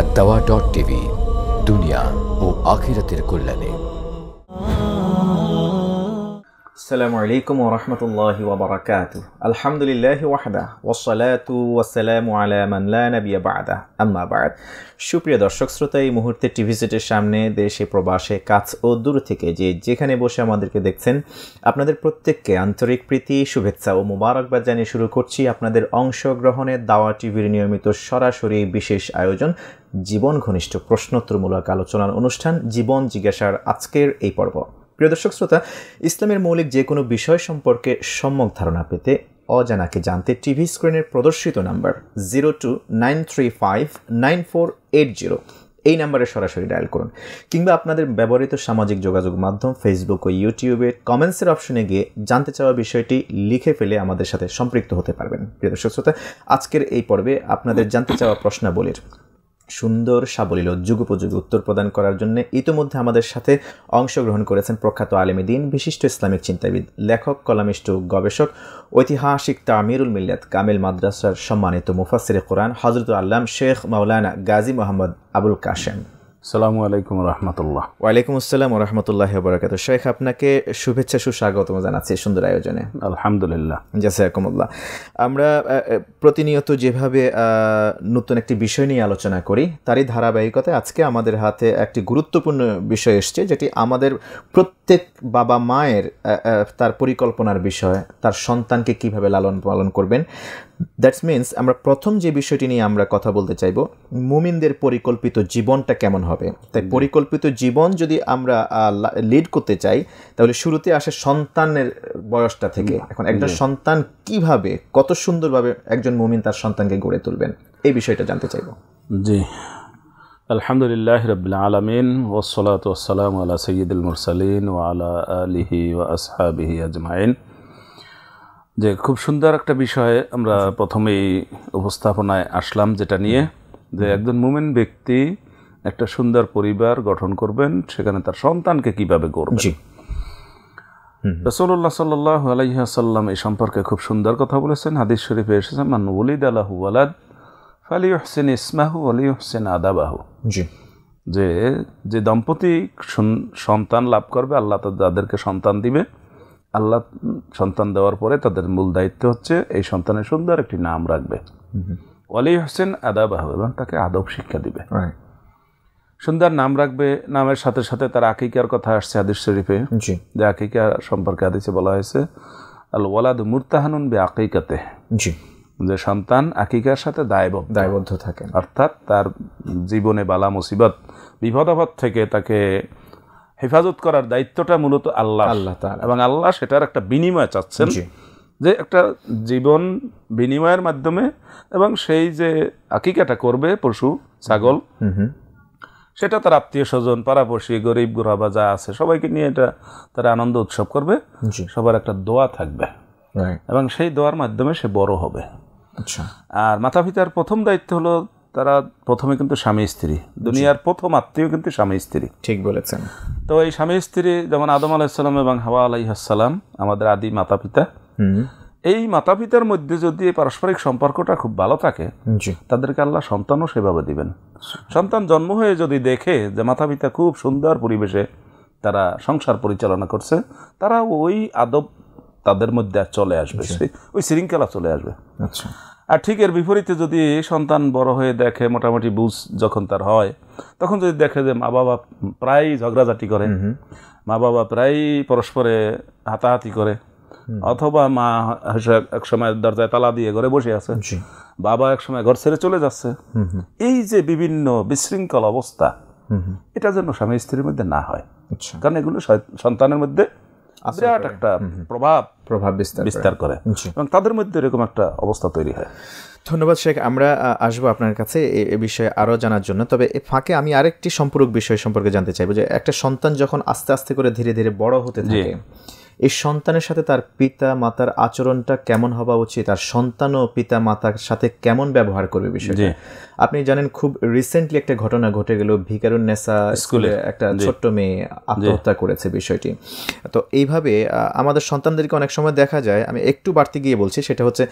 আত্মাওয়া dot TV দুনিয়া ও আখিরাতের কল্যাণে আসসালামু আলাইকুম ওরহমতুল্লাহ ওবরাকাত আলহামদুলিল্লাহ ওয়াহদা ওসালাতু ওয়াসালামু আলামান নবিয়া বাদা আম্মা বাদ সুপ্রিয় দর্শক শ্রোতা এই মুহূর্তে টিভি সেটের সামনে দেশে প্রবাসে কাজ ও দূর থেকে যে যেখানে বসে আমাদেরকে দেখছেন আপনাদের প্রত্যেককে আন্তরিক প্রীতি শুভেচ্ছা ও মুবারকবাদ জানিয়ে শুরু করছি আপনাদের অংশগ্রহণের দাওয়া টিভির নিয়মিত সরাসরি বিশেষ আয়োজন জীবন ঘনিষ্ঠ প্রশ্নোত্তরমূলক আলোচনার অনুষ্ঠান জীবন জিজ্ঞাসার আজকের এই পর্ব প্রিয় দর্শক শ্রোতা ইসলামের মৌলিক যে কোনো বিষয় সম্পর্কে সম্যক ধারণা পেতে অজানাকে জানতে টিভি স্ক্রিনের প্রদর্শিত number zero two nine three five nine four eight zero এই নাম্বারে সরাসরি ডায়াল করুন কিংবা আপনাদের ব্যবহৃত সামাজিক যোগাযোগ মাধ্যম ফেসবুক ও ইউটিউবে কমেন্টসের অপশনে গিয়ে জানতে চাওয়া বিষয়টি লিখে ফেলে আমাদের সাথে সম্পৃক্ত হতে পারবেন প্রিয় দর্শক শ্রোতা আজকের এই পর্বে আপনাদের জানতে চাওয়া প্রশ্নাবলীর সুন্দর সাবলীল যুগোপযোগী উত্তর প্রদান করার জন্য ইতোমধ্যে আমাদের সাথে অংশগ্রহণ করেছেন প্রখ্যাত আলেমী দিন বিশিষ্ট ইসলামিক চিন্তাবিদ লেখক কলামিষ্ট গবেষক ঐতিহাসিক তামিরুল মিল্লাত কামেল মাদ্রাসার সম্মানিত মুফাসির কোরআন হজরত আল্লাম শেখ মাওলানা গাজী মোহাম্মদ আবুল কাশেম সালামু আলাইকুম রহমতুল্লাহ ওয়ালাইকুম আসসালাম রহমতুল্লাহ বরাকাত শেখ আপনাকে শুভেচ্ছা সুস্বাগতম জানাচ্ছি সুন্দর আয়োজনে আলহামদুলিল্লাহ জাসাকুমুল্লাহ আমরা প্রতিনিয়ত যেভাবে নতুন একটি বিষয় নিয়ে আলোচনা করি তারই ধারাবাহিকতায় আজকে আমাদের হাতে একটি গুরুত্বপূর্ণ বিষয় এসছে যেটি আমাদের প্রত্যেক বাবা মায়ের তার পরিকল্পনার বিষয় তার সন্তানকে কিভাবে লালন পালন করবেন দ্যাটস মিন্স আমরা প্রথম যে বিষয়টি নিয়ে আমরা কথা বলতে চাইব মুমিনদের পরিকল্পিত জীবনটা কেমন হবে তাই পরিকল্পিত জীবন যদি আমরা লিড করতে চাই তাহলে শুরুতে আসে সন্তানের বয়সটা থেকে এখন একজন সন্তান কিভাবে কত সুন্দরভাবে একজন মুমিন তার সন্তানকে গড়ে তুলবেন এই বিষয়টা জানতে চাইব জি আলহামদুলিল্লাহ রবিল্লা আলমিন ওসলাত ওসালাম আলা সঈদুল মুরসালিন ওয়ালা আলিহি ও আসহাবিহি আজমাইন যে খুব সুন্দর একটা বিষয়ে আমরা প্রথমেই উপস্থাপনায় আসলাম যেটা নিয়ে যে একজন মুমেন ব্যক্তি একটা সুন্দর পরিবার গঠন করবেন সেখানে তার সন্তানকে কিভাবে গড়বেন রসুল্লাহ সাল্লাহ এই সম্পর্কে খুব সুন্দর কথা বলেছেন হাদিস শরীফে এসেছেন মান ওলিদ আলাহু আলাদ ফালি হোসেন ইসমাহু আলি হোসেন আদাবাহু যে যে দম্পতি সন্তান লাভ করবে আল্লাহ তাদেরকে সন্তান দিবে আল্লাহ সন্তান দেওয়ার পরে তাদের মূল দায়িত্ব হচ্ছে এই সন্তানের সুন্দর একটি নাম রাখবে ওয়ালি হোসেন আদাব এবং তাকে আদব শিক্ষা দিবে সুন্দর নাম রাখবে নামের সাথে সাথে তার আকিকার কথা আসছে আদিস শরীফে যে আকিকা সম্পর্কে আদিসে বলা হয়েছে আল ওয়ালাদ মুরতাহানুন বে আকিকাতে জি যে সন্তান আকিকার সাথে দায়বদ্ধ দায়বদ্ধ থাকে অর্থাৎ তার জীবনে বালা মুসিবত বিপদাবাদ থেকে তাকে হেফাজত করার দায়িত্বটা মূলত আল্লাহ আল্লাহ এবং আল্লাহ সেটার একটা বিনিময় চাচ্ছেন যে একটা জীবন বিনিময়ের মাধ্যমে এবং সেই যে আকিকাটা করবে পশু ছাগল সেটা তার আত্মীয় স্বজন পাড়াপড়শি গরিব বা যা আছে সবাইকে নিয়ে এটা তারা আনন্দ উৎসব করবে সবার একটা দোয়া থাকবে এবং সেই দোয়ার মাধ্যমে সে বড় হবে আচ্ছা আর মাতা পিতার প্রথম দায়িত্ব হলো তারা প্রথমে কিন্তু স্বামী স্ত্রী দুনিয়ার প্রথম আত্মীয় কিন্তু স্বামী স্ত্রী ঠিক বলেছেন তো এই স্বামী স্ত্রী যেমন আদম আলাইসাল্লাম এবং হাওয়া আলাইহাসাল্লাম আমাদের আদি মাতা পিতা এই মাতা পিতার মধ্যে যদি পারস্পরিক সম্পর্কটা খুব ভালো থাকে তাদেরকে আল্লাহ সন্তানও সেভাবে দিবেন সন্তান জন্ম হয়ে যদি দেখে যে মাতা পিতা খুব সুন্দর পরিবেশে তারা সংসার পরিচালনা করছে তারা ওই আদব তাদের মধ্যে চলে আসবে ওই শৃঙ্খলা চলে আসবে আচ্ছা আর ঠিক এর বিপরীতে যদি সন্তান বড় হয়ে দেখে মোটামুটি বুঝ যখন তার হয় তখন যদি দেখে যে মা বাবা প্রায়ই ঝগড়াঝাটি করে মা বাবা প্রায়ই পরস্পরে হাতাহাতি করে অথবা মা এক সময় দরজায় তালা দিয়ে ঘরে বসে আছে বাবা এক সময় ঘর ছেড়ে চলে যাচ্ছে এই যে বিভিন্ন বিশৃঙ্খল অবস্থা এটা যেন স্বামী স্ত্রীর মধ্যে না হয় আচ্ছা। কারণ এগুলো সন্তানের মধ্যে বিরাট একটা প্রভাব প্রভাব বিস্তার বিস্তার করে এবং তাদের মধ্যে এরকম একটা অবস্থা তৈরি হয় ধন্যবাদ শেখ আমরা আসবো আপনার কাছে এ বিষয়ে আরও জানার জন্য তবে ফাঁকে আমি আরেকটি সম্পূরক বিষয় সম্পর্কে জানতে চাইবো যে একটা সন্তান যখন আস্তে আস্তে করে ধীরে ধীরে বড় হতে থাকে এই সন্তানের সাথে তার পিতা মাতার আচরণটা কেমন হওয়া উচিত আর সন্তান ও পিতা মাতার সাথে কেমন ব্যবহার করবে বিষয়টা আপনি জানেন খুব রিসেন্টলি একটা ঘটনা ঘটে গেল ভিকারুন নেসা স্কুলে একটা ছোট্ট মেয়ে আত্মহত্যা করেছে বিষয়টি তো এইভাবে আমাদের সন্তানদেরকে অনেক সময় দেখা যায় আমি একটু বাড়তে গিয়ে বলছি সেটা হচ্ছে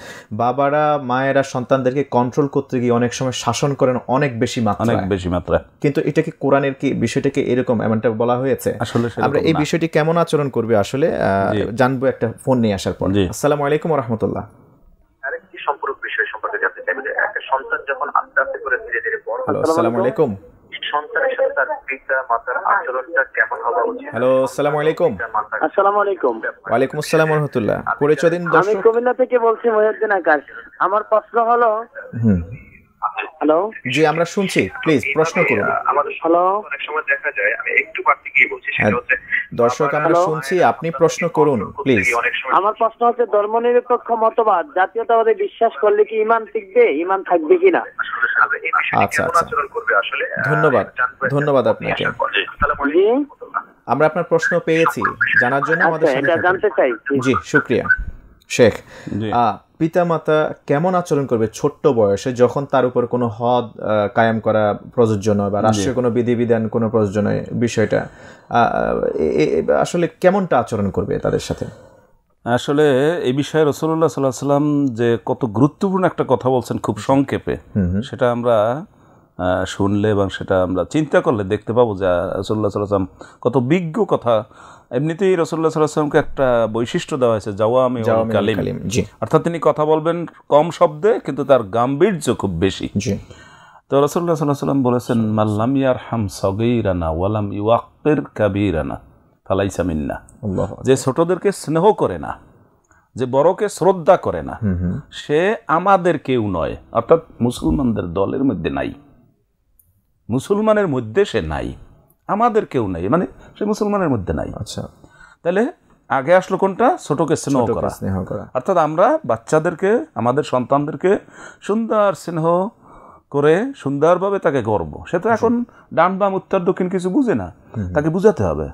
বাবারা মায়েরা সন্তানদেরকে কন্ট্রোল করতে গিয়ে অনেক সময় শাসন করেন অনেক বেশি মাত্রা অনেক বেশি মাত্রা কিন্তু এটাকে কোরআনের কি বিষয়টাকে এরকম এমনটা বলা হয়েছে আসলে আমরা এই বিষয়টি কেমন আচরণ করবে আসলে জানবো একটা ফোন নিয়ে আসার পর আসসালামু আলাইকুম রহমতুল্লাহ সন্তান যখন আস্তে আস্তে করে ধীরে ধীরে বড় আসসালামু আলাইকুম সন্তানের সাথে তার পিতা মাতার হ্যাঁ। আচরণটা কেমন হওয়া উচিত হ্যালো আসসালামু আলাইকুম আসসালামু আলাইকুম ওয়া আলাইকুম আসসালাম ওয়া রাহমাতুল্লাহ আচ্ছা। পরিচয় দিন দর্শক আমি কুমিল্লা থেকে বলছি মহিউদ্দিন আকাশ আমার প্রশ্ন হলো হ্যালো জি আমরা শুনছি প্লিজ প্রশ্ন করুন হ্যালো অনেক সময় দেখা যায় আমি একটু গিয়ে বলছি সেটা হ্যাঁ, হচ্ছে দর্শক আমরা শুনছি আপনি প্রশ্ন করুন প্লিজ আমার প্রশ্ন হচ্ছে ধর্মনিরপেক্ষ মতবাদ জাতীয়তাবাদে বিশ্বাস করলে কি ইমান টিকবে ইমান থাকবে কিনা আচ্ছা আচ্ছা ধন্যবাদ ধন্যবাদ আপনাকে আমরা আপনার প্রশ্ন পেয়েছি জানার জন্য আমাদের আচ্ছা, জানতে চাই জি শুক্রিয়া শেখ পিতামাতা কেমন আচরণ করবে ছোট্ট বয়সে যখন তার উপর কোনো হদ কায়েম করা প্রযোজ্য নয় বা রাষ্ট্রীয় কোনো বিধিবিধান কোনো প্রযোজ্য নয় বিষয়টা আসলে কেমনটা আচরণ করবে তাদের সাথে আসলে এই বিষয়ে রসুল্লাহ সাল্লাহ সাল্লাম যে কত গুরুত্বপূর্ণ একটা কথা বলছেন খুব সংক্ষেপে সেটা আমরা শুনলে এবং সেটা আমরা চিন্তা করলে দেখতে পাবো যে রসুল্লাহ সাল্লাম কত বিজ্ঞ কথা এমনিতেই রসুল্লা সাল্লাহামকে একটা বৈশিষ্ট্য দেওয়া হয়েছে যাওয়া আমি কালিম অর্থাৎ তিনি কথা বলবেন কম শব্দে কিন্তু তার গাম্ভীর্য খুব বেশি তো রসুল্লাহ সাল্লাহ সাল্লাম বলেছেন মাল্লাম ইয়ার হাম সগেইরানা ওয়ালাম ইউয়াক্তের কাবিরানা ফালাইসা মিন্না যে ছোটদেরকে স্নেহ করে না যে বড়কে শ্রদ্ধা করে না সে আমাদের কেউ নয় অর্থাৎ মুসলমানদের দলের মধ্যে নাই মুসলমানের মধ্যে সে নাই আমাদের কেউ নাই মানে সে মুসলমানের মধ্যে নাই আচ্ছা তাহলে আগে আসলো কোনটা ছোটকে স্নেহ করা স্নেহ করা অর্থাৎ আমরা বাচ্চাদেরকে আমাদের সন্তানদেরকে সুন্দর স্নেহ করে সুন্দরভাবে তাকে গর্ব সে তো এখন ডান বাম উত্তর দক্ষিণ কিছু বুঝে না তাকে বুঝাতে হবে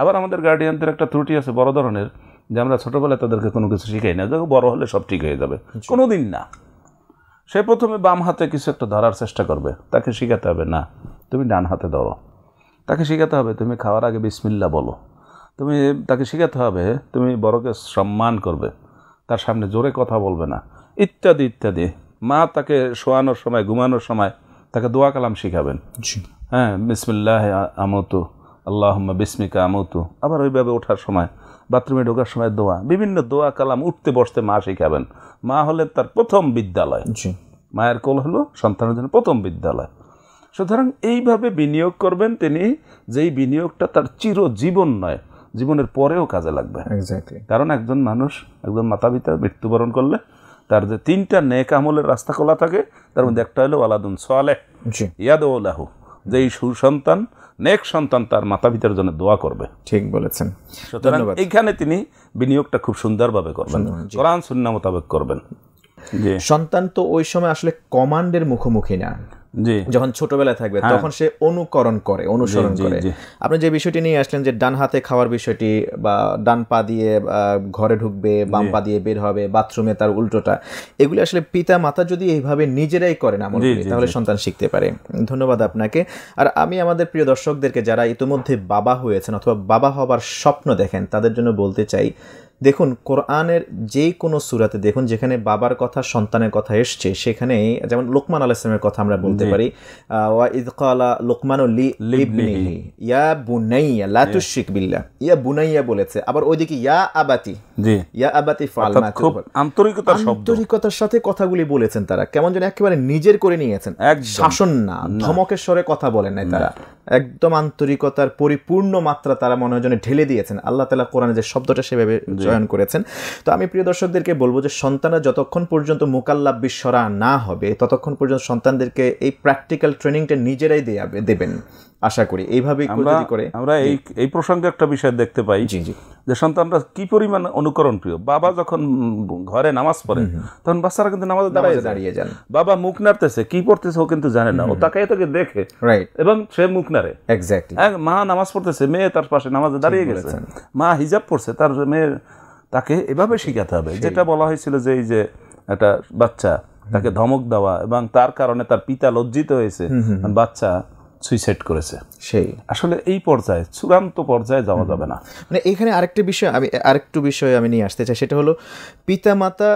আবার আমাদের গার্ডিয়ানদের একটা ত্রুটি আছে বড় ধরনের যে আমরা ছোটোবেলায় তাদেরকে কোনো কিছু শিখাই না দেখো বড় হলে সব ঠিক হয়ে যাবে কোনো দিন না সে প্রথমে বাম হাতে কিছু একটা ধরার চেষ্টা করবে তাকে শিখাতে হবে না তুমি ডান হাতে ধরো তাকে শেখাতে হবে তুমি খাওয়ার আগে বিসমিল্লা বলো তুমি তাকে শেখাতে হবে তুমি বড়কে সম্মান করবে তার সামনে জোরে কথা বলবে না ইত্যাদি ইত্যাদি মা তাকে শোয়ানোর সময় ঘুমানোর সময় তাকে দোয়া কালাম শিখাবেন হ্যাঁ বিসমিল্লাহ আমতু আল্লাহ বিসমিকা আমতু আবার ওইভাবে ওঠার সময় বাথরুমে ঢোকার সময় দোয়া বিভিন্ন দোয়া কালাম উঠতে বসতে মা শিখাবেন মা হলেন তার প্রথম বিদ্যালয় মায়ের কোল হলো সন্তানের জন্য প্রথম বিদ্যালয় সুতরাং এইভাবে বিনিয়োগ করবেন তিনি যেই বিনিয়োগটা তার চিরজীবন নয় জীবনের পরেও কাজে লাগবে কারণ একজন মানুষ একজন মাতা পিতা মৃত্যুবরণ করলে তার যে তিনটা নেক আমলের রাস্তা খোলা থাকে তার মধ্যে একটা হলো আলাদুন সোয়ালে ইয়াদ ওলাহু যে এই সুসন্তান নেক সন্তান তার মাতা পিতার জন্য দোয়া করবে ঠিক বলেছেন সুতরাং এইখানে তিনি বিনিয়োগটা খুব সুন্দরভাবে করবেন কোরআন সুন্না মোতাবেক করবেন সন্তান তো ওই সময় আসলে কমান্ডের মুখোমুখি না যখন ছোটবেলায় থাকবে হ্যাঁ। তখন সে অনুকরণ করে অনুসরণ করে আপনি যে বিষয়টি নিয়ে আসলেন যে ডান হাতে খাওয়ার বিষয়টি বা ডান পা দিয়ে ঘরে ঢুকবে বাম পা দিয়ে বের হবে বাথরুমে তার উল্টোটা এগুলি আসলে পিতা মাতা যদি এইভাবে নিজেরাই করেন আমল তাহলে সন্তান শিখতে পারে ধন্যবাদ আপনাকে আর আমি আমাদের প্রিয় দর্শকদেরকে যারা ইতিমধ্যে বাবা হয়েছেন অথবা বাবা হবার স্বপ্ন দেখেন তাদের জন্য বলতে চাই দেখুন কোরআনের যে কোনো সুরাতে দেখুন যেখানে বাবার কথা সন্তানের কথা এসছে সেখানে যেমন লোকমান আল ইসলামের কথা আমরা বলতে পারি ওয়া লোকমান ইয়া বুনাইয়া লাতুশিক বিল্লা ইয়া বুনাইয়া বলেছে আবার ওইদিকে ইয়া আবাতি ইয়া আবাতি আন্তরিকতার আন্তরিকতার সাথে কথাগুলি বলেছেন তারা কেমন যেন একেবারে নিজের করে নিয়েছেন এক শাসন না ধমকের স্বরে কথা বলেন নাই তারা একদম আন্তরিকতার পরিপূর্ণ মাত্রা তারা মনে হয় ঢেলে দিয়েছেন আল্লাহ তালা কোরআনে যে শব্দটা সেভাবে চয়ন করেছেন তো আমি প্রিয় দর্শকদেরকে বলবো যে সন্তানরা যতক্ষণ পর্যন্ত মোকাল্লা বিশ্বরা না হবে ততক্ষণ পর্যন্ত সন্তানদেরকে এই প্র্যাকটিক্যাল ট্রেনিংটা নিজেরাই দেবেন আশা করি এইভাবে করে আমরা এই এই প্রসঙ্গে একটা বিষয় দেখতে পাই যে সন্তানরা কি পরিমাণ অনুকরণ প্রিয় বাবা যখন ঘরে নামাজ পড়ে তখন বাচ্চারা কিন্তু নামাজ দাঁড়িয়ে দাঁড়িয়ে যান বাবা মুখ নাড়তেছে কি পড়তেছে ও কিন্তু জানে না ও তাকে তাকে দেখে রাইট এবং সে মুখ নাড়ে এক্স্যাক্টলি মা নামাজ পড়তেছে মেয়ে তার পাশে নামাজে দাঁড়িয়ে গেছে মা হিজাব পড়ছে তার মেয়ে তাকে এভাবে শেখাতে হবে যেটা বলা হয়েছিল যে এই যে একটা বাচ্চা তাকে ধমক দেওয়া এবং তার কারণে তার পিতা লজ্জিত হয়েছে বাচ্চা সুইসাইড করেছে সেই আসলে এই পর্যায়ে চূড়ান্ত পর্যায়ে যাওয়া যাবে না মানে এখানে আরেকটা বিষয় আমি আরেকটু বিষয় আমি নিয়ে আসতে চাই সেটা হলো পিতা মাতা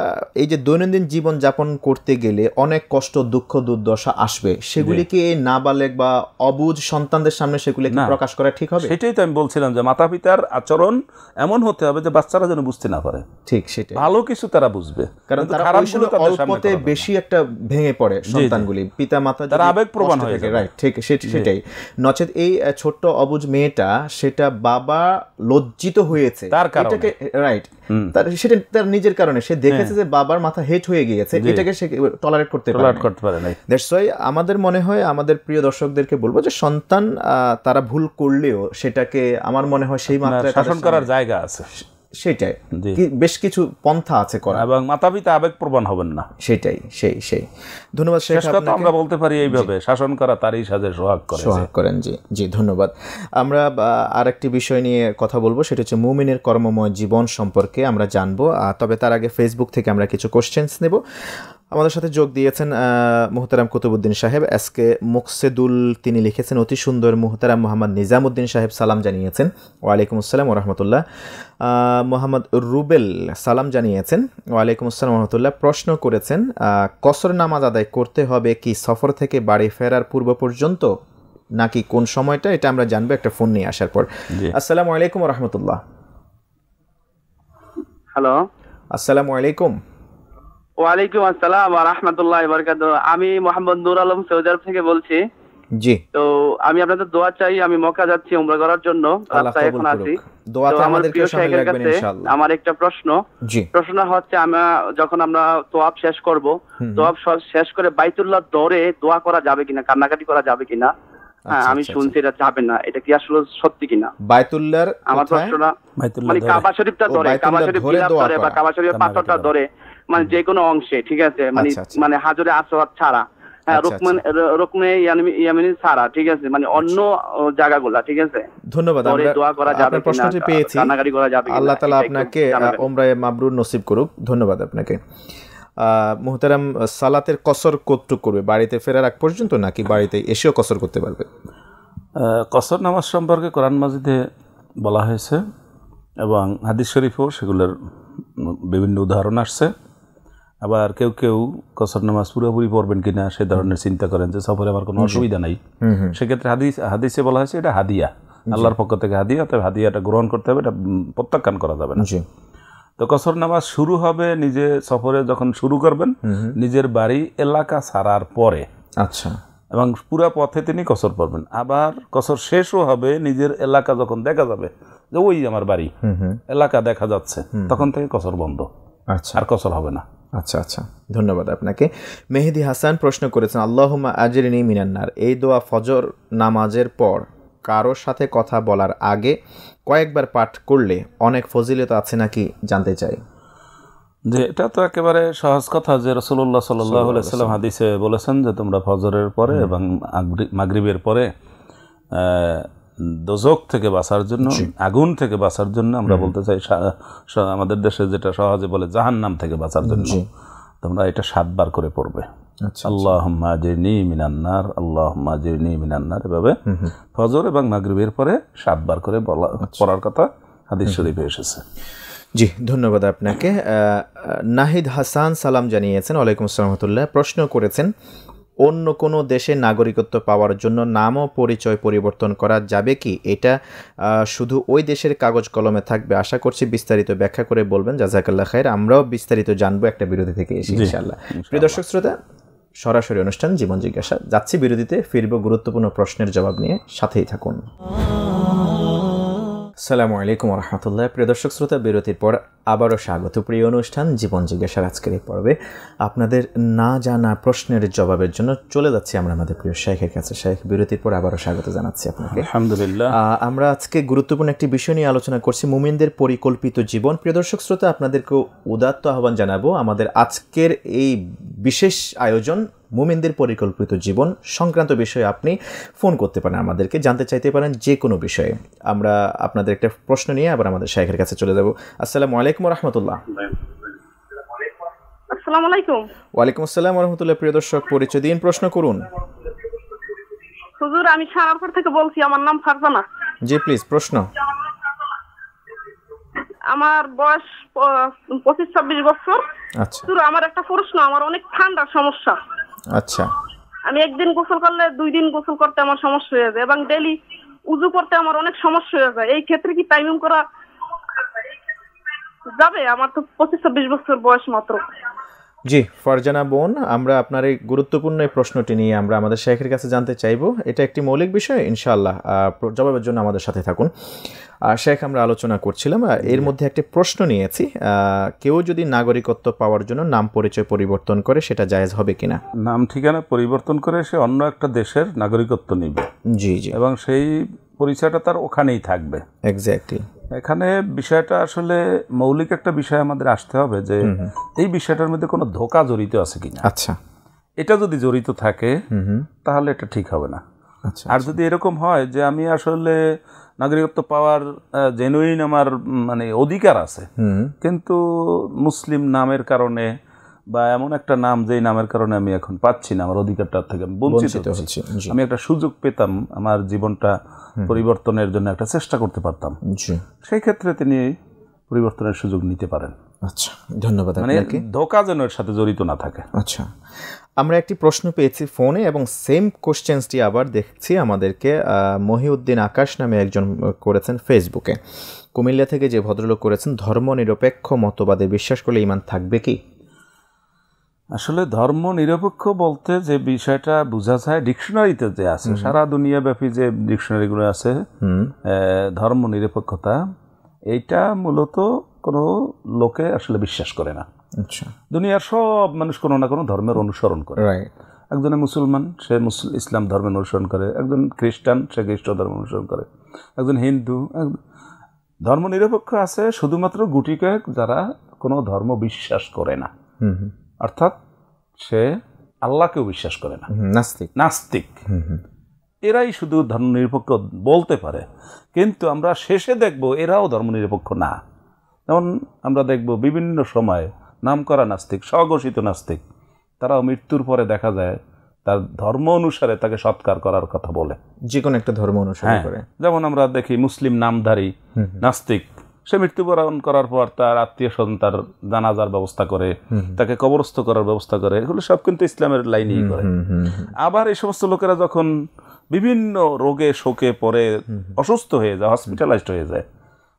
এই যে দৈনন্দিন জীবন যাপন করতে গেলে অনেক কষ্ট দুঃখ দুর্দশা আসবে সেগুলিকে নাবালেক বা অবুজ সন্তানদের সামনে সেগুলি প্রকাশ করা ঠিক হবে সেটাই তো আমি বলছিলাম যে মাতা পিতার আচরণ এমন হতে হবে যে বাচ্চারা যেন বুঝতে না পারে ঠিক সেটা ভালো কিছু তারা বুঝবে কারণ তারা অল্পতে বেশি একটা ভেঙে পড়ে সন্তানগুলি পিতা মাতা তারা আবেগ প্রমাণ হয়ে যায় রাইট ঠিক সেটি সেটাই নচেত এই ছোট্ট অবুজ মেয়েটা সেটা বাবা লজ্জিত হয়েছে তার কারণে রাইট তার সেটা তার নিজের কারণে সে দেখেছে হ্যাঁ। যে বাবার মাথা হেট হয়ে গিয়েছে এটাকে সে টলারেট করতে টলারেট করতে পারে না দ্যাটস ওয়াই আমাদের মনে হয় আমাদের প্রিয় দর্শকদেরকে বলবো যে সন্তান তারা ভুল করলেও সেটাকে আমার মনে হয় সেই মাত্রায় শাসন করার জায়গা আছে সেটাই বেশ কিছু পন্থা আছে করা এবং আবেগ প্রবণ হবেন না সেটাই সেই সেই ধন্যবাদ শেষ কথা আমরা বলতে পারি এইভাবে শাসন করা তারই সাজে সোহাগ করে সোহাগ করেন জি জি ধন্যবাদ আমরা আরেকটি বিষয় নিয়ে কথা বলবো সেটা হচ্ছে মুমিনের কর্মময় জীবন সম্পর্কে আমরা জানবো তবে তার আগে ফেসবুক থেকে আমরা কিছু কোশ্চেন্স নেব আমাদের সাথে যোগ দিয়েছেন মোহতারাম কুতুবুদ্দিন সাহেব এস কে মুকসেদুল তিনি লিখেছেন অতি সুন্দর মোহতারাম মোহাম্মদ নিজামুদ্দিন সাহেব সালাম জানিয়েছেন ওয়ালাইকুম আসসালাম রহমতুল্লাহ মোহাম্মদ রুবেল সালাম জানিয়েছেন ওয়ালাইকুম আসসালাম রহমতুল্লাহ প্রশ্ন করেছেন কসর নামাজ আদায় করতে হবে কি সফর থেকে বাড়ি ফেরার পূর্ব পর্যন্ত নাকি কোন সময়টা এটা আমরা জানবো একটা ফোন নিয়ে আসার পর আসসালামু আলাইকুম রহমতুল্লাহ হ্যালো আসসালামু আলাইকুম ওয়ালাইকুম আসসালাম রহমতুল্লাহ বরকাত আমি মোহাম্মদ নূর আলম থেকে বলছি জি তো আমি আপনাদের দোয়া চাই আমি মক্কা যাচ্ছি উমরা করার জন্য রাস্তায় এখন আছি আমার একটা প্রশ্ন প্রশ্ন হচ্ছে আমরা যখন আমরা তোয়াব শেষ করব তোয়াব শেষ করে বাইতুল্লাহ দরে দোয়া করা যাবে কিনা কান্নাকাটি করা যাবে কিনা হ্যাঁ আচ্ছা, আমি আচ্ছা, আচ্ছা। শুনছি এটা যাবে না এটা কি আসলে সত্যি কিনা বাইতুল্লাহ আমার প্রশ্ন মানে কাবা শরীফটা ধরে কাবা শরীফ বা কাবা শরীফের পাথরটা ধরে মানে যে কোনো অংশে ঠিক আছে মানে আচ্ছা, আচ্ছা। মানে হাজরে আসওয়াত ছাড়া হ্যাঁ রুকমান রুকমে ইয়ামিনি ছাড়া ঠিক আছে মানে আচ্ছা। অন্য জায়গাগুলা ঠিক আছে ধন্যবাদ আমরা দোয়া করা যাবে প্রশ্নটি পেয়েছি আল্লাহ তাআলা আপনাকে ওমরায়ে মাবরুর নসিব করুক ধন্যবাদ আপনাকে মোহতারাম সালাতের কসর কতটুক করবে বাড়িতে ফেরার আগ পর্যন্ত নাকি বাড়িতে এসেও কসর করতে পারবে কসর নামাজ সম্পর্কে কোরআন মাজিদে বলা হয়েছে এবং হাদিস শরীফও সেগুলোর বিভিন্ন উদাহরণ আসছে আবার কেউ কেউ কসর নামাজ পুরোপুরি পড়বেন কিনা সে ধরনের চিন্তা করেন যে সফরে আমার কোনো অসুবিধা নাই সেক্ষেত্রে হাদিস হাদিসে বলা হয়েছে এটা হাদিয়া আল্লাহর পক্ষ থেকে হাদিয়া তবে হাদিয়াটা গ্রহণ করতে হবে এটা প্রত্যাখ্যান করা যাবে না তো কসর নামাজ শুরু হবে নিজে সফরে যখন শুরু করবেন নিজের বাড়ি এলাকা সারার পরে আচ্ছা এবং পুরা পথে তিনি কসর পড়বেন আবার কসর শেষও হবে নিজের এলাকা যখন দেখা যাবে যে ওই আমার বাড়ি এলাকা দেখা যাচ্ছে তখন থেকে কসর বন্ধ আচ্ছা আর কসর হবে না আচ্ছা আচ্ছা ধন্যবাদ আপনাকে মেহেদি হাসান প্রশ্ন করেছেন আল্লাহমা আজরিনী মিনান্নার এই দোয়া ফজর নামাজের পর কারো সাথে কথা বলার আগে কয়েকবার পাঠ করলে অনেক ফজিলত আছে নাকি জানতে চাই যে এটা তো একেবারে সহজ কথা যে রসুল্লাহ সাল্লাহ সাল্লাম হাদিসে বলেছেন যে তোমরা ফজরের পরে এবং মাগরিবের পরে দোজক থেকে বাঁচার জন্য আগুন থেকে বাঁচার জন্য আমরা বলতে চাই আমাদের দেশে যেটা সহজে বলে জাহান নাম থেকে বাঁচার জন্য তোমরা এটা সাতবার করে পড়বে আচ্ছা, আচ্ছা। আল্লাহ মাজেনি মিনান্নার আল্লাহ মাজেনি মিনান্নার এভাবে ফজর এবং মাগরিবের পরে সাতবার করে বলা আচ্ছা। পড়ার কথা হাদিস শরীফে এসেছে জি ধন্যবাদ আপনাকে নাহিদ হাসান সালাম জানিয়েছেন ওয়ালাইকুম আসসালামতুল্লাহ প্রশ্ন করেছেন অন্য কোনো দেশে নাগরিকত্ব পাওয়ার জন্য নামও পরিচয় পরিবর্তন করা যাবে কি এটা শুধু ওই দেশের কাগজ কলমে থাকবে আশা করছি বিস্তারিত ব্যাখ্যা করে বলবেন জাজাকাল্লা খায়ের আমরাও বিস্তারিত জানবো একটা বিরোধী থেকে এসে ইনশাল্লাহ প্রিয় দর্শক শ্রোতা সরাসরি অনুষ্ঠান জীবন জিজ্ঞাসা যাচ্ছি বিরোধীতে ফিরব গুরুত্বপূর্ণ প্রশ্নের জবাব নিয়ে সাথেই থাকুন সালামু আলাইকুম রহমতুল্লাহ প্রিয় দর্শক শ্রোতা বিরতির পর আবারও স্বাগত প্রিয় অনুষ্ঠান জীবন জিজ্ঞাসার আজকের এই পর্বে আপনাদের না জানা প্রশ্নের জবাবের জন্য চলে যাচ্ছি আমরা আমাদের প্রিয় শেখের কাছে শেখ বিরতির পর আবারও স্বাগত জানাচ্ছি আপনাকে আলহামদুলিল্লাহ আমরা আজকে গুরুত্বপূর্ণ একটি বিষয় নিয়ে আলোচনা করছি মুমিনদের পরিকল্পিত জীবন প্রিয় দর্শক শ্রোতা আপনাদেরকেও উদাত্ত আহ্বান জানাবো আমাদের আজকের এই বিশেষ আয়োজন মোমেনদের পরিকল্পিত জীবন সংক্রান্ত বিষয়ে আপনি ফোন করতে পারেন আমাদেরকে জানতে চাইতে পারেন যে কোনো বিষয়ে আমরা আপনাদের একটা প্রশ্ন নিয়ে আবার আমাদের শাইখের কাছে চলে যাব আসসালামু আলাইকুম রহমতুল্লাহ আসসালামু আলাইকুম ওয়ালাইকুম আসসালাম রহমতুল্লাহ প্রিয় দর্শক পরিচয় দিন প্রশ্ন করুন হুজুর আমি সারাপুর থেকে বলছি আমার নাম ফারজানা জি প্লিজ প্রশ্ন আমার বয়স পঁচিশ ছাব্বিশ বছর আচ্ছা আমার একটা প্রশ্ন আমার অনেক ঠান্ডার সমস্যা আচ্ছা আমি একদিন গোসল করলে দুই দিন গোসল করতে আমার সমস্যা হয়ে যায় এবং ডেলি উজু করতে আমার অনেক সমস্যা হয়ে যায় এই ক্ষেত্রে কি টাইমিং করা যাবে আমার তো পঁচিশ ছাব্বিশ বছর বয়স মাত্র জি ফারজানা বোন আমরা আপনার এই গুরুত্বপূর্ণ এই প্রশ্নটি নিয়ে আমরা আমাদের শেখের কাছে জানতে চাইব এটা একটি মৌলিক বিষয় ইনশাআল্লাহ জবাবের জন্য আমাদের সাথে থাকুন আর শেখ আমরা আলোচনা করছিলাম এর মধ্যে একটি প্রশ্ন নিয়েছি কেউ যদি নাগরিকত্ব পাওয়ার জন্য নাম পরিচয় পরিবর্তন করে সেটা জায়েজ হবে কিনা নাম ঠিকানা পরিবর্তন করে সে অন্য একটা দেশের নাগরিকত্ব নেবে জি জি এবং সেই পরিচয়টা তার ওখানেই থাকবে এক্স্যাক্টলি এখানে বিষয়টা আসলে মৌলিক একটা বিষয় আমাদের আসতে হবে যে এই বিষয়টার মধ্যে কোনো ধোকা জড়িত আছে কি না আচ্ছা এটা যদি জড়িত থাকে তাহলে এটা ঠিক হবে না আচ্ছা, আর আচ্ছা। যদি এরকম হয় যে আমি আসলে নাগরিকত্ব পাওয়ার জেনুইন আমার মানে অধিকার আছে কিন্তু মুসলিম নামের কারণে বা এমন একটা নাম যেই নামের কারণে আমি এখন পাচ্ছি না আমার অধিকারটার থেকে আমি বঞ্চিত হচ্ছি আমি একটা সুযোগ পেতাম আমার জীবনটা পরিবর্তনের জন্য একটা চেষ্টা করতে পারতাম সেই ক্ষেত্রে তিনি পরিবর্তনের সুযোগ নিতে পারেন আচ্ছা ধন্যবাদ মানে ধোকা যেন এর সাথে জড়িত না থাকে আচ্ছা আমরা একটি প্রশ্ন পেয়েছি ফোনে এবং সেম কোশ্চেন্সটি আবার দেখছি আমাদেরকে মহিউদ্দিন আকাশ নামে একজন করেছেন ফেসবুকে কুমিল্লা থেকে যে ভদ্রলোক করেছেন ধর্মনিরপেক্ষ মতবাদে বিশ্বাস করলে ইমান থাকবে কি আসলে ধর্ম নিরপেক্ষ বলতে যে বিষয়টা বোঝা যায় ডিকশনারিতে যে আছে সারা দুনিয়া ব্যাপী যে ডিকশনারিগুলো আছে ধর্ম নিরপেক্ষতা এইটা মূলত কোনো লোকে আসলে বিশ্বাস করে না আচ্ছা দুনিয়ার সব মানুষ কোনো না কোনো ধর্মের অনুসরণ করে একজনে মুসলমান সে মুসল ইসলাম ধর্মের অনুসরণ করে একজন খ্রিস্টান সে খ্রিস্ট ধর্ম অনুসরণ করে একজন হিন্দু ধর্ম নিরপেক্ষ আছে শুধুমাত্র গুটি কয়েক যারা কোনো ধর্ম বিশ্বাস করে না অর্থাৎ সে আল্লাহকেও বিশ্বাস করে না নাস্তিক নাস্তিক এরাই শুধু ধর্মনিরপেক্ষ বলতে পারে কিন্তু আমরা শেষে দেখব এরাও ধর্মনিরপেক্ষ না যেমন আমরা দেখব বিভিন্ন সময়ে নামকরা নাস্তিক স্বঘোষিত নাস্তিক তারাও মৃত্যুর পরে দেখা যায় তার ধর্ম অনুসারে তাকে সৎকার করার কথা বলে যে কোনো একটা ধর্ম অনুসারে হ্যাঁ, যেমন আমরা দেখি মুসলিম নামধারী নাস্তিক সে মৃত্যুবরণ করার পর তার আত্মীয় স্বজন তার জানাজার ব্যবস্থা করে তাকে কবরস্থ করার ব্যবস্থা করে এগুলো সব কিন্তু ইসলামের লাইনেই করে আবার এই সমস্ত লোকেরা যখন বিভিন্ন রোগে শোকে পরে অসুস্থ হয়ে যায় হসপিটালাইজড হয়ে যায়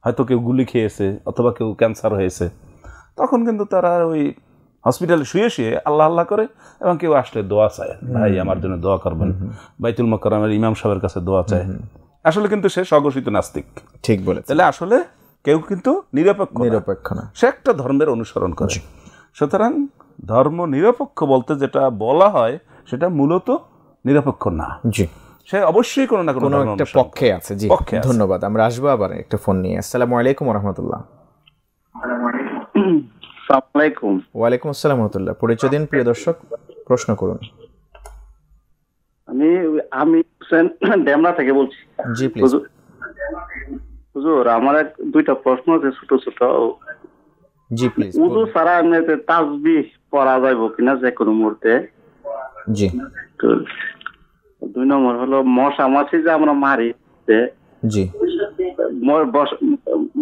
হয়তো কেউ গুলি খেয়েছে অথবা কেউ ক্যান্সার হয়েছে তখন কিন্তু তারা ওই হসপিটালে শুয়ে শুয়ে আল্লাহ আল্লাহ করে এবং কেউ আসলে দোয়া চায় ভাই আমার জন্য দোয়া করবেন বাইতুল মকরমের ইমাম সাহেবের কাছে দোয়া চায় আসলে কিন্তু সে স্বঘোষিত নাস্তিক ঠিক বলে তাহলে আসলে কেউ কিন্তু নিরপেক্ষ নিরপেক্ষ না সে একটা ধর্মের অনুসরণ করে সুতরাং ধর্ম নিরপেক্ষ বলতে যেটা বলা হয় সেটা মূলত নিরপেক্ষ না জি সে অবশ্যই কোনো না কোনো একটা পক্ষে আছে জি পক্ষে ধন্যবাদ আমরা আসবো আবার একটা ফোন নিয়ে আসসালামু আলাইকুম রহমতুল্লাহ ওয়ালাইকুম আসসালাম রহমতুল্লাহ পরিচয় দিন প্রিয় দর্শক প্রশ্ন করুন আমি আমি হোসেন ডেমরা থেকে বলছি জি প্লিজ হুজুর আমার দুইটা প্রশ্ন আছে ছোট ছোট জি প্লিজ উজু সারা এমনিতে তাসবিহ পড়া যাইব কিনা যে কোনো মুহূর্তে জি দুই নম্বর হলো মশা মাছি যে আমরা মারি জি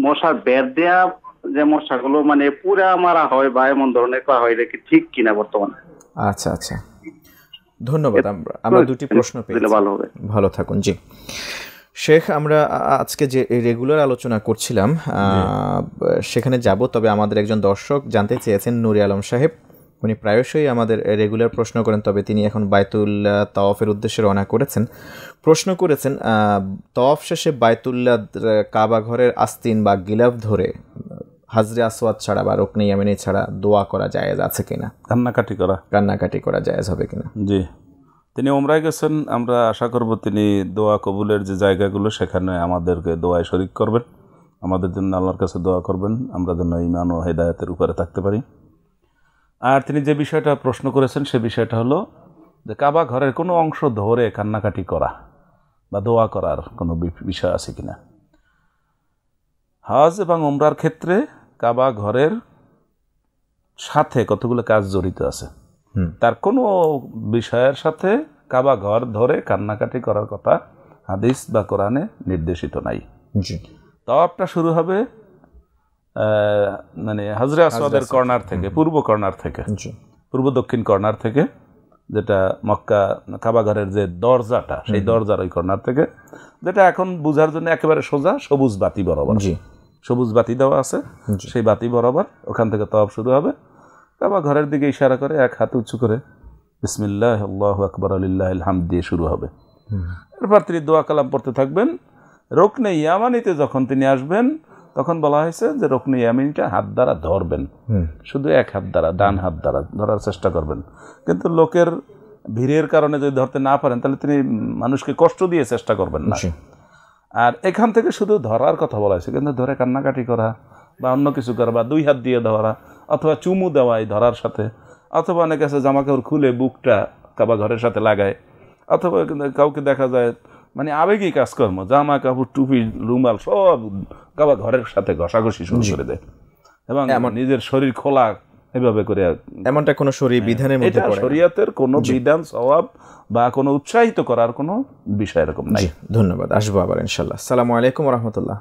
মশার দেয়া যে মশাগুলো মানে পুরা মারা হয় বা এমন ধরনের করা হয় নাকি ঠিক কিনা বর্তমানে আচ্ছা আচ্ছা ধন্যবাদ আমরা আমরা দুটি প্রশ্ন পেয়েছি ভালো হবে ভালো থাকুন জি শেখ আমরা আজকে যে রেগুলার আলোচনা করছিলাম সেখানে যাব তবে আমাদের একজন দর্শক জানতে চেয়েছেন নুরি আলম সাহেব উনি প্রায়শই আমাদের রেগুলার প্রশ্ন করেন তবে তিনি এখন বায়তুল্লাহ তওয়াফের উদ্দেশ্যে রওনা করেছেন প্রশ্ন করেছেন তওয়াফ শেষে বায়তুল্লাহ কাবা ঘরের আস্তিন বা গিলাফ ধরে হাজরে আসওয়াদ ছাড়া বা রোকনে ইয়ামিনী ছাড়া দোয়া করা জায়েজ আছে কিনা কান্নাকাটি করা কান্নাকাটি করা জায়েজ হবে কিনা জি তিনি ওমরায় গেছেন আমরা আশা করব তিনি দোয়া কবুলের যে জায়গাগুলো সেখানে আমাদেরকে দোয়ায় শরিক করবেন আমাদের জন্য আল্লাহর কাছে দোয়া করবেন আমরা যেন ইমান ও হেদায়তের উপরে থাকতে পারি আর তিনি যে বিষয়টা প্রশ্ন করেছেন সে বিষয়টা হলো যে কাবা ঘরের কোনো অংশ ধরে কান্নাকাটি করা বা দোয়া করার কোনো বিষয় আছে কিনা হজ এবং ওমরার ক্ষেত্রে কাবা ঘরের সাথে কতগুলো কাজ জড়িত আছে তার কোনো বিষয়ের সাথে কাবা ঘর ধরে কান্নাকাটি করার কথা হাদিস বা কোরআনে নির্দেশিত নাই তওয়াবটা শুরু হবে মানে হাজরা আসাদের কর্নার থেকে পূর্ব কর্নার থেকে পূর্ব দক্ষিণ কর্নার থেকে যেটা মক্কা কাবাঘরের যে দরজাটা সেই দরজার ওই কর্নার থেকে যেটা এখন বুঝার জন্য একেবারে সোজা সবুজ বাতি বরাবর সবুজ বাতি দেওয়া আছে সেই বাতি বরাবর ওখান থেকে তওয়াব শুরু হবে তারপর ঘরের দিকে ইশারা করে এক হাত উঁচু করে বিসমিল্লাহ আল্লাহ আকবর আলিল্লাহ আলহাম দিয়ে শুরু হবে এরপর তিনি দোয়া কালাম পড়তে থাকবেন রোকনে ইয়ামানিতে যখন তিনি আসবেন তখন বলা হয়েছে যে রোকনে ইয়ামিনিটা হাত দ্বারা ধরবেন শুধু এক হাত দ্বারা ডান হাত দ্বারা ধরার চেষ্টা করবেন কিন্তু লোকের ভিড়ের কারণে যদি ধরতে না পারেন তাহলে তিনি মানুষকে কষ্ট দিয়ে চেষ্টা করবেন না আর এখান থেকে শুধু ধরার কথা বলা হয়েছে কিন্তু ধরে কান্নাকাটি করা বা অন্য কিছু করা বা দুই হাত দিয়ে ধরা অথবা চুমু দেওয়ায় ধরার সাথে অথবা অনেকে আছে জামা কাপড় খুলে বুকটা কাবা ঘরের সাথে লাগায় অথবা কাউকে দেখা যায় মানে আবেগী কাজকর্ম জামা কাপড় টুপি রুমাল সব কাবা ঘরের সাথে ঘষাঘষি শুরু করে দেয় এবং নিজের শরীর খোলা এভাবে করে এমনটা কোনো শরীর হ্যাঁ। বিধানের মধ্যে পড়ে শরীয়তের কোনো বিধান স্বভাব বা কোনো উৎসাহিত করার কোনো বিষয় এরকম নাই ধন্যবাদ আসবো আবার ইনশাল্লাহ আসসালামু আলাইকুম রহমতুল্লাহ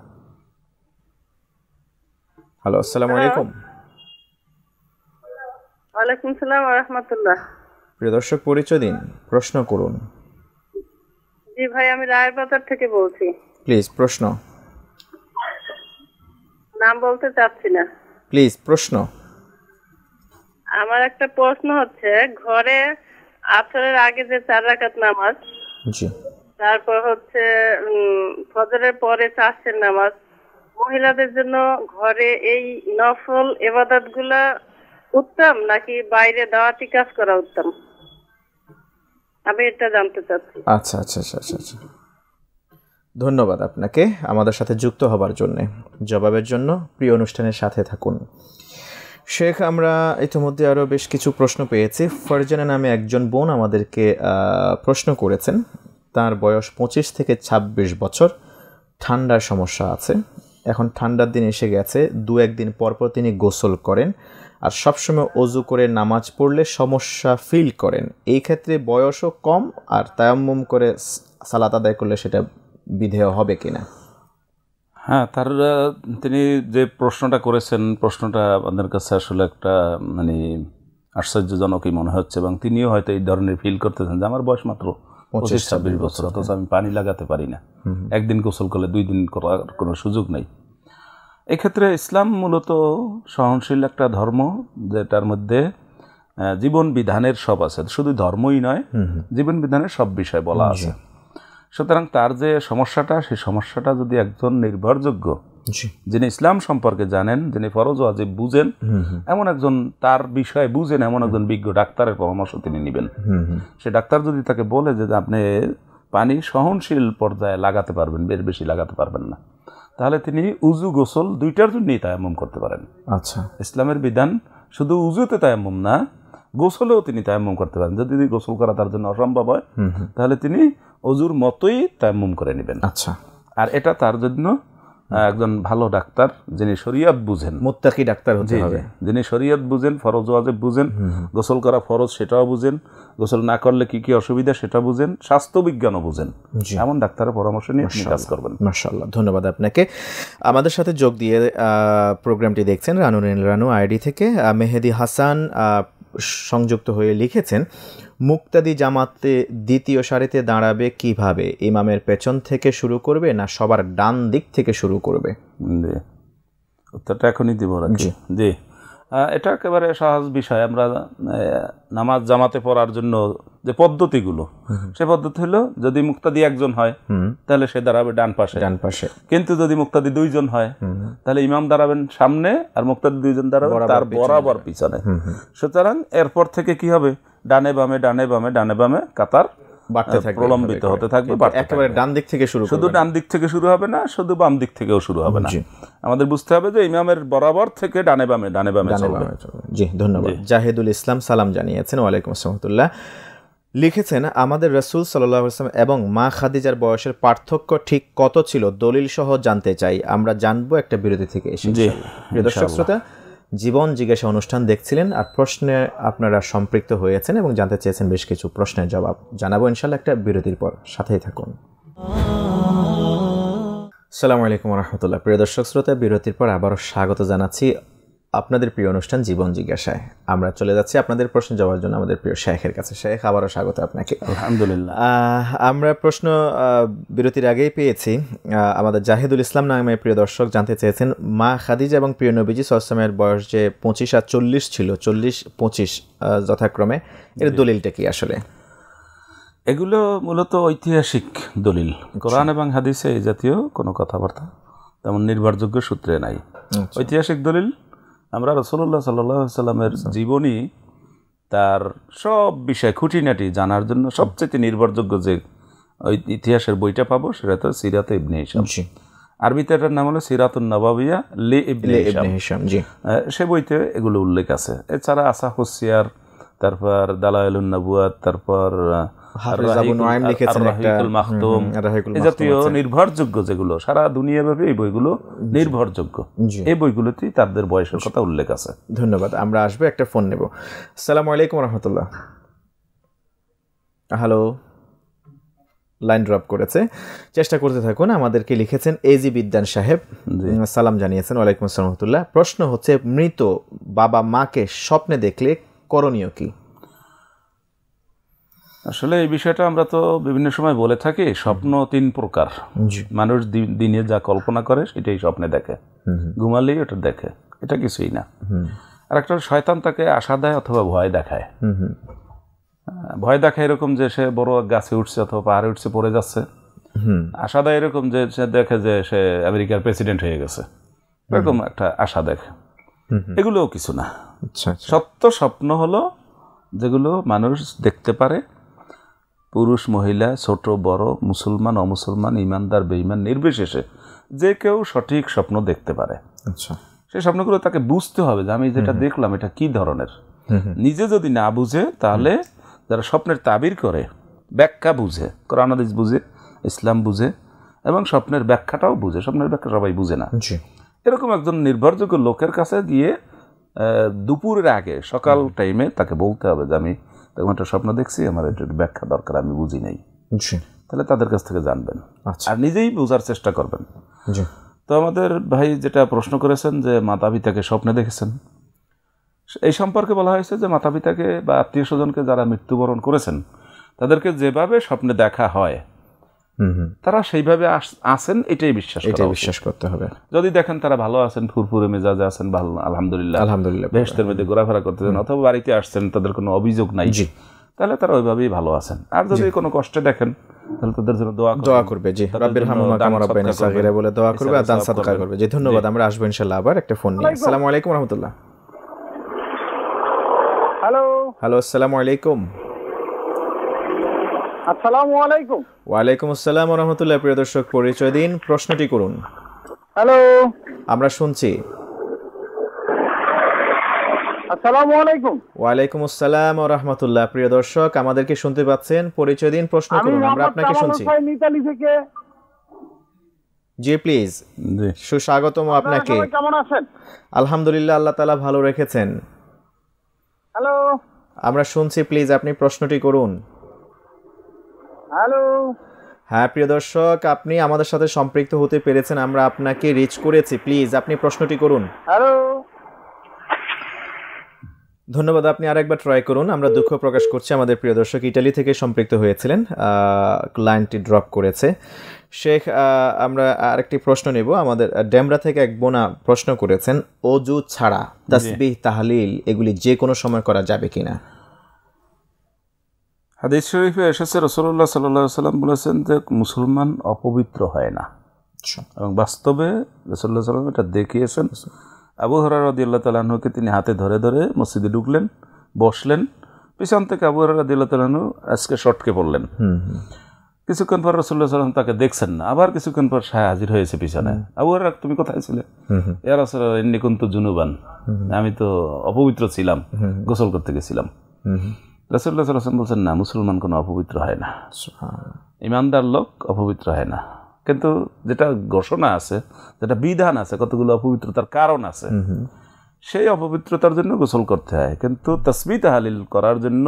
হ্যালো আসসালামু আলাইকুম ওয়ালাইকুম সালাম রহমতুল্লাহ প্রিয় দর্শক পরিচয় দিন প্রশ্ন করুন জি ভাই আমি থেকে বলছি প্লিজ প্রশ্ন নাম বলতে চাচ্ছি না প্লিজ প্রশ্ন আমার একটা প্রশ্ন হচ্ছে ঘরে আসরের আগে যে চার রাকাত নামাজ জি তারপর হচ্ছে ফজরের পরে চাষের নামাজ মহিলাদের জন্য ঘরে এই নফল এবাদত গুলা উত্তম নাকি বাইরে দাওয়াতি কাজ করা উত্তম আমি এটা জানতে চাচ্ছি আচ্ছা আচ্ছা আচ্ছা আচ্ছা আচ্ছা ধন্যবাদ আপনাকে আমাদের সাথে যুক্ত হবার জন্য জবাবের জন্য প্রিয় অনুষ্ঠানের সাথে থাকুন শেখ আমরা ইতিমধ্যে আরও বেশ কিছু প্রশ্ন পেয়েছি ফারজানা নামে একজন বোন আমাদেরকে প্রশ্ন করেছেন তার বয়স পঁচিশ থেকে ২৬ বছর ঠান্ডার সমস্যা আছে এখন ঠান্ডার দিন এসে গেছে দু একদিন পরপর তিনি গোসল করেন আর সবসময় অজু করে নামাজ পড়লে সমস্যা ফিল করেন এই ক্ষেত্রে বয়সও কম আর তায়াম্মম করে সালাত আদায় করলে সেটা বিধেয় হবে কি না হ্যাঁ তার তিনি যে প্রশ্নটা করেছেন প্রশ্নটা আমাদের কাছে আসলে একটা মানে আশ্চর্যজনকই মনে হচ্ছে এবং তিনিও হয়তো এই ধরনের ফিল করতেছেন যে আমার বয়স মাত্র পঁচিশ ছাব্বিশ বছর অথচ হ্যাঁ। আমি পানি লাগাতে পারি না একদিন গোসল করলে দুই দিন করার কোনো সুযোগ নেই এক্ষেত্রে ইসলাম মূলত সহনশীল একটা ধর্ম যেটার মধ্যে জীবন বিধানের সব আছে শুধু ধর্মই নয় জীবন বিধানের সব বিষয় বলা আছে সুতরাং তার যে সমস্যাটা সেই সমস্যাটা যদি একজন নির্ভরযোগ্য যিনি ইসলাম সম্পর্কে জানেন যিনি ফরজ আজিব বুঝেন এমন একজন তার বিষয়ে বুঝেন এমন একজন বিজ্ঞ ডাক্তারের পরামর্শ তিনি নেবেন সে ডাক্তার যদি তাকে বলে যে আপনি পানি সহনশীল পর্যায়ে লাগাতে পারবেন বেশ বেশি লাগাতে পারবেন না তাহলে তিনি উজু গোসল দুইটার জন্যই তায়াম্মুম করতে পারেন আচ্ছা ইসলামের বিধান শুধু উজুতে তায়ামুম না গোসলেও তিনি তায়াম্মুম করতে পারেন যদি গোসল করা তার জন্য অসম্ভব হয় তাহলে তিনি অজুর মতোই তায়ামুম করে নেবেন আচ্ছা আর এটা তার জন্য হ্যাঁ, একজন ভালো ডাক্তার যিনি শরীয়ত বুঝেন মোত্তাকি ডাক্তার হতে হবে যিনি শরীয়ত বুঝেন ফরজ ওয়াজে বুঝেন গোসল করা ফরজ সেটাও বুঝেন গোসল না করলে কি কি অসুবিধা সেটা বুঝেন স্বাস্থ্য বিজ্ঞানও বুঝেন এমন ডাক্তারের পরামর্শ নিয়ে আপনি কাজ করবেন মাশাআল্লাহ ধন্যবাদ আপনাকে আমাদের সাথে যোগ দিয়ে প্রোগ্রামটি দেখছেন রানু রানু আইডি থেকে মেহেদি হাসান সংযুক্ত হয়ে লিখেছেন মুক্তাদি জামাতে দ্বিতীয় সারিতে দাঁড়াবে কিভাবে ইমামের পেছন থেকে শুরু করবে না সবার ডান দিক থেকে শুরু করবে উত্তরটা এখনই দিব জি জি এটা একেবারে সহজ বিষয় আমরা নামাজ জামাতে পড়ার জন্য যে পদ্ধতিগুলো সে পদ্ধতি হলো যদি মুক্তাদি একজন হয় তাহলে সে দাঁড়াবে ডান পাশে ডান পাশে কিন্তু যদি মুক্তাদি দুইজন হয় তাহলে ইমাম দাঁড়াবেন সামনে আর মুক্তাদি দুইজন দাঁড়াবে তার বরাবর পিছনে সুতরাং এরপর থেকে কি হবে ডানে বামে ডানে বামে ডানে বামে কাতার থাকবে প্রলম্বিত হতে থাকবে একেবারে ডান দিক থেকে শুরু শুধু ডান দিক থেকে শুরু হবে না শুধু বাম দিক থেকেও শুরু হবে না আমাদের বুঝতে হবে যে ইমামের বরাবর থেকে ডানে বামে ডানে বামে জি ধন্যবাদ জাহেদুল ইসলাম সালাম জানিয়েছেন ওয়ালাইকুম আসসালামতুল্লাহ লিখেছেন আমাদের রসুল সাল্লাহ আসলাম এবং মা খাদিজার বয়সের পার্থক্য ঠিক কত ছিল দলিল সহ জানতে চাই আমরা জানবো একটা বিরতি থেকে এসে দর্শক শ্রোতা জীবন জিজ্ঞাসা অনুষ্ঠান দেখছিলেন আর প্রশ্নে আপনারা সম্পৃক্ত হয়েছেন এবং জানতে চেয়েছেন বেশ কিছু প্রশ্নের জবাব জানাবো ইনশাল্লাহ একটা বিরতির পর সাথেই থাকুন সালামু আলাইকুম রহমতুল্লাহ প্রিয় দর্শক শ্রোতা বিরতির পর আবারও স্বাগত জানাচ্ছি আপনাদের প্রিয় অনুষ্ঠান জীবন জিজ্ঞাসায় আমরা চলে যাচ্ছি আপনাদের প্রশ্ন যাওয়ার জন্য আমাদের প্রিয় শেখের কাছে শেখ আবারও স্বাগত আপনাকে আলহামদুলিল্লাহ আমরা প্রশ্ন বিরতির আগেই পেয়েছি আমাদের জাহিদুল ইসলাম নামে প্রিয় দর্শক জানতে চেয়েছেন মা খাদিজা এবং প্রিয় নবীজি সসমের বয়স যে পঁচিশ আর চল্লিশ ছিল চল্লিশ পঁচিশ যথাক্রমে এর দলিলটা কি আসলে এগুলো মূলত ঐতিহাসিক দলিল আচ্ছা। কোরআন এবং হাদিসে এই জাতীয় কোনো কথাবার্তা তেমন নির্ভরযোগ্য সূত্রে নাই আচ্ছা। ঐতিহাসিক দলিল আমরা রসুল্লাহ সাল্লাহ সাল্লামের জীবনী তার সব বিষয় খুঁটিনাটি জানার জন্য সবচেয়ে নির্ভরযোগ্য যে ইতিহাসের বইটা পাবো সেটা তো সিরাত ইবনে হিসাম আরবিতে এটার নাম হলো সিরাতুন নবাবিয়া লি ইবনে হিসাম সে বইতে এগুলো উল্লেখ আছে এছাড়া আসা হুসিয়ার তারপর দালায়লুন নবুয়াদ তারপর নির্ভরযোগ্য যেগুলো সারা দুনিয়াব্যাপী এই বইগুলো নির্ভরযোগ্য এই বইগুলোতেই তাদের বয়সের কথা উল্লেখ আছে ধন্যবাদ আমরা আসবো একটা ফোন নেব আলাইকুম রহমতুল্লাহ হ্যালো লাইন ড্রপ করেছে চেষ্টা করতে থাকুন আমাদেরকে লিখেছেন এ জি বিদ্যান সাহেব সালাম জানিয়েছেন ওয়ালাইকুম আসসালামতুল্লাহ প্রশ্ন হচ্ছে মৃত বাবা মাকে স্বপ্নে দেখলে করণীয় কী আসলে এই বিষয়টা আমরা তো বিভিন্ন সময় বলে থাকি স্বপ্ন তিন প্রকার মানুষ দিনে যা কল্পনা করে সেটাই স্বপ্নে দেখে ঘুমালেই ওটা দেখে এটা কিছুই না আর একটা শয়তান তাকে আশা দেয় অথবা ভয় দেখায় ভয় দেখায় এরকম যে সে বড় গাছে উঠছে অথবা পাহাড়ে উঠছে পড়ে যাচ্ছে আশা দেয় এরকম যে সে দেখে যে সে আমেরিকার প্রেসিডেন্ট হয়ে গেছে এরকম একটা আশা দেখে এগুলোও কিছু না আচ্ছা, আচ্ছা। সত্য স্বপ্ন হলো যেগুলো মানুষ দেখতে পারে পুরুষ মহিলা ছোট বড় মুসলমান অমুসলমান ইমানদার বেঈমান নির্বিশেষে যে কেউ সঠিক স্বপ্ন দেখতে পারে আচ্ছা সেই স্বপ্নগুলো তাকে বুঝতে হবে যে আমি যেটা দেখলাম এটা কি ধরনের নিজে যদি না বুঝে তাহলে যারা স্বপ্নের তাবির করে ব্যাখ্যা বুঝে কোরআনাদিস বুঝে ইসলাম বুঝে এবং স্বপ্নের ব্যাখ্যাটাও বুঝে স্বপ্নের ব্যাখ্যা সবাই বুঝে না এরকম একজন নির্ভরযোগ্য লোকের কাছে গিয়ে দুপুরের আগে সকাল টাইমে তাকে বলতে হবে যে আমি তখন একটা স্বপ্ন দেখছি আমার এটার ব্যাখ্যা দরকার আমি বুঝি নাই তাহলে তাদের কাছ থেকে জানবেন আচ্ছা। আর নিজেই বোঝার চেষ্টা করবেন তো আমাদের ভাই যেটা প্রশ্ন করেছেন যে মাতা পিতাকে স্বপ্নে দেখেছেন এই সম্পর্কে বলা হয়েছে যে মাতা পিতাকে বা আত্মীয় স্বজনকে যারা মৃত্যুবরণ করেছেন তাদেরকে যেভাবে স্বপ্নে দেখা হয় তারা সেইভাবে আছেন এটাই বিশ্বাস এটাই বিশ্বাস করতে হবে যদি দেখেন তারা ভালো আছেন ফুরফুরে মেজাজে আছেন ভালো আলহামদুলিল্লাহ আলহামদুলিল্লাহ বেহস্তের মধ্যে ঘোরাফেরা করতেছেন অথবা বাড়িতে আসছেন তাদের কোনো অভিযোগ নাই জি তাহলে তারা ওইভাবেই ভালো আছেন আর যদি কোনো কষ্টে দেখেন তাহলে তাদের জন্য দোয়া দোয়া করবে জি রাব্বির হামুমা কামা বলে দোয়া করবে আর দান করবে জি ধন্যবাদ আমরা আসবো ইনশাআল্লাহ আবার একটা ফোন নিয়ে আসসালামু আলাইকুম রাহমাতুল্লাহ হ্যালো হ্যালো আসসালামু আলাইকুম আসসালামু আলাইকুম আসসালাম প্রিয় দর্শক পরিচয় দিন প্রশ্নটি করুন হ্যালো আমরা শুনছি আসসালামু আলাইকুম আসসালাম ওয়া রাহমাতুল্লাহ প্রিয় দর্শক আমাদেরকে শুনতে পাচ্ছেন পরিচয় দিন প্রশ্ন করুন আমরা আপনাকে শুনছি মিতালি থেকে জি প্লিজ সুস্বাগতম আপনাকে কেমন আছেন আলহামদুলিল্লাহ আল্লাহ তাআলা ভালো রেখেছেন হ্যালো আমরা শুনছি প্লিজ আপনি প্রশ্নটি করুন হ্যালো হ্যাঁ প্রিয় দর্শক আপনি আমাদের সাথে সম্পৃক্ত হতে পেরেছেন আমরা আপনাকে রিচ করেছি প্লিজ আপনি প্রশ্নটি করুন হ্যালো ধন্যবাদ আপনি আরেকবার ট্রাই করুন আমরা দুঃখ প্রকাশ করছি আমাদের প্রিয় দর্শক ইটালি থেকে সম্পৃক্ত হয়েছিলেন লাইনটি ড্রপ করেছে শেখ আমরা আরেকটি প্রশ্ন নেব আমাদের ডেমরা থেকে এক বোনা প্রশ্ন করেছেন অজু ছাড়া তাসবিহ তাহলিল এগুলি যে কোনো সময় করা যাবে কিনা হাদিস শরীফে এসেছে রসল্লাহ সাল্লাহ সাল্লাম বলেছেন যে মুসলমান অপবিত্র হয় না আচ্ছা। এবং বাস্তবে রসল্লাহ সাল্লাম এটা দেখিয়েছেন আবু হরার রদিয়াল্লাহ তালাহনুকে তিনি হাতে ধরে ধরে মসজিদে ঢুকলেন বসলেন পিছন থেকে আবু হরার রদিয়াল্লাহ তালাহু আজকে শটকে পড়লেন কিছুক্ষণ পর রসুল্লাহ সাল্লাম তাকে দেখছেন না আবার কিছুক্ষণ পর সাহে হাজির হয়েছে পিছনে আবু হরার তুমি কোথায় ছিলে ইয়ার রসুল্লাহ ইন্নি কুন্তু জুনুবান আমি তো অপবিত্র ছিলাম গোসল করতে গেছিলাম রাসুল্লাহ সাল্লাম বলছেন না মুসলমান কোনো অপবিত্র হয় না ইমানদার লোক অপবিত্র হয় না কিন্তু যেটা ঘোষণা আছে যেটা বিধান আছে কতগুলো অপবিত্রতার কারণ আছে সেই অপবিত্রতার জন্য গোসল করতে হয় কিন্তু তসবি তাহালিল করার জন্য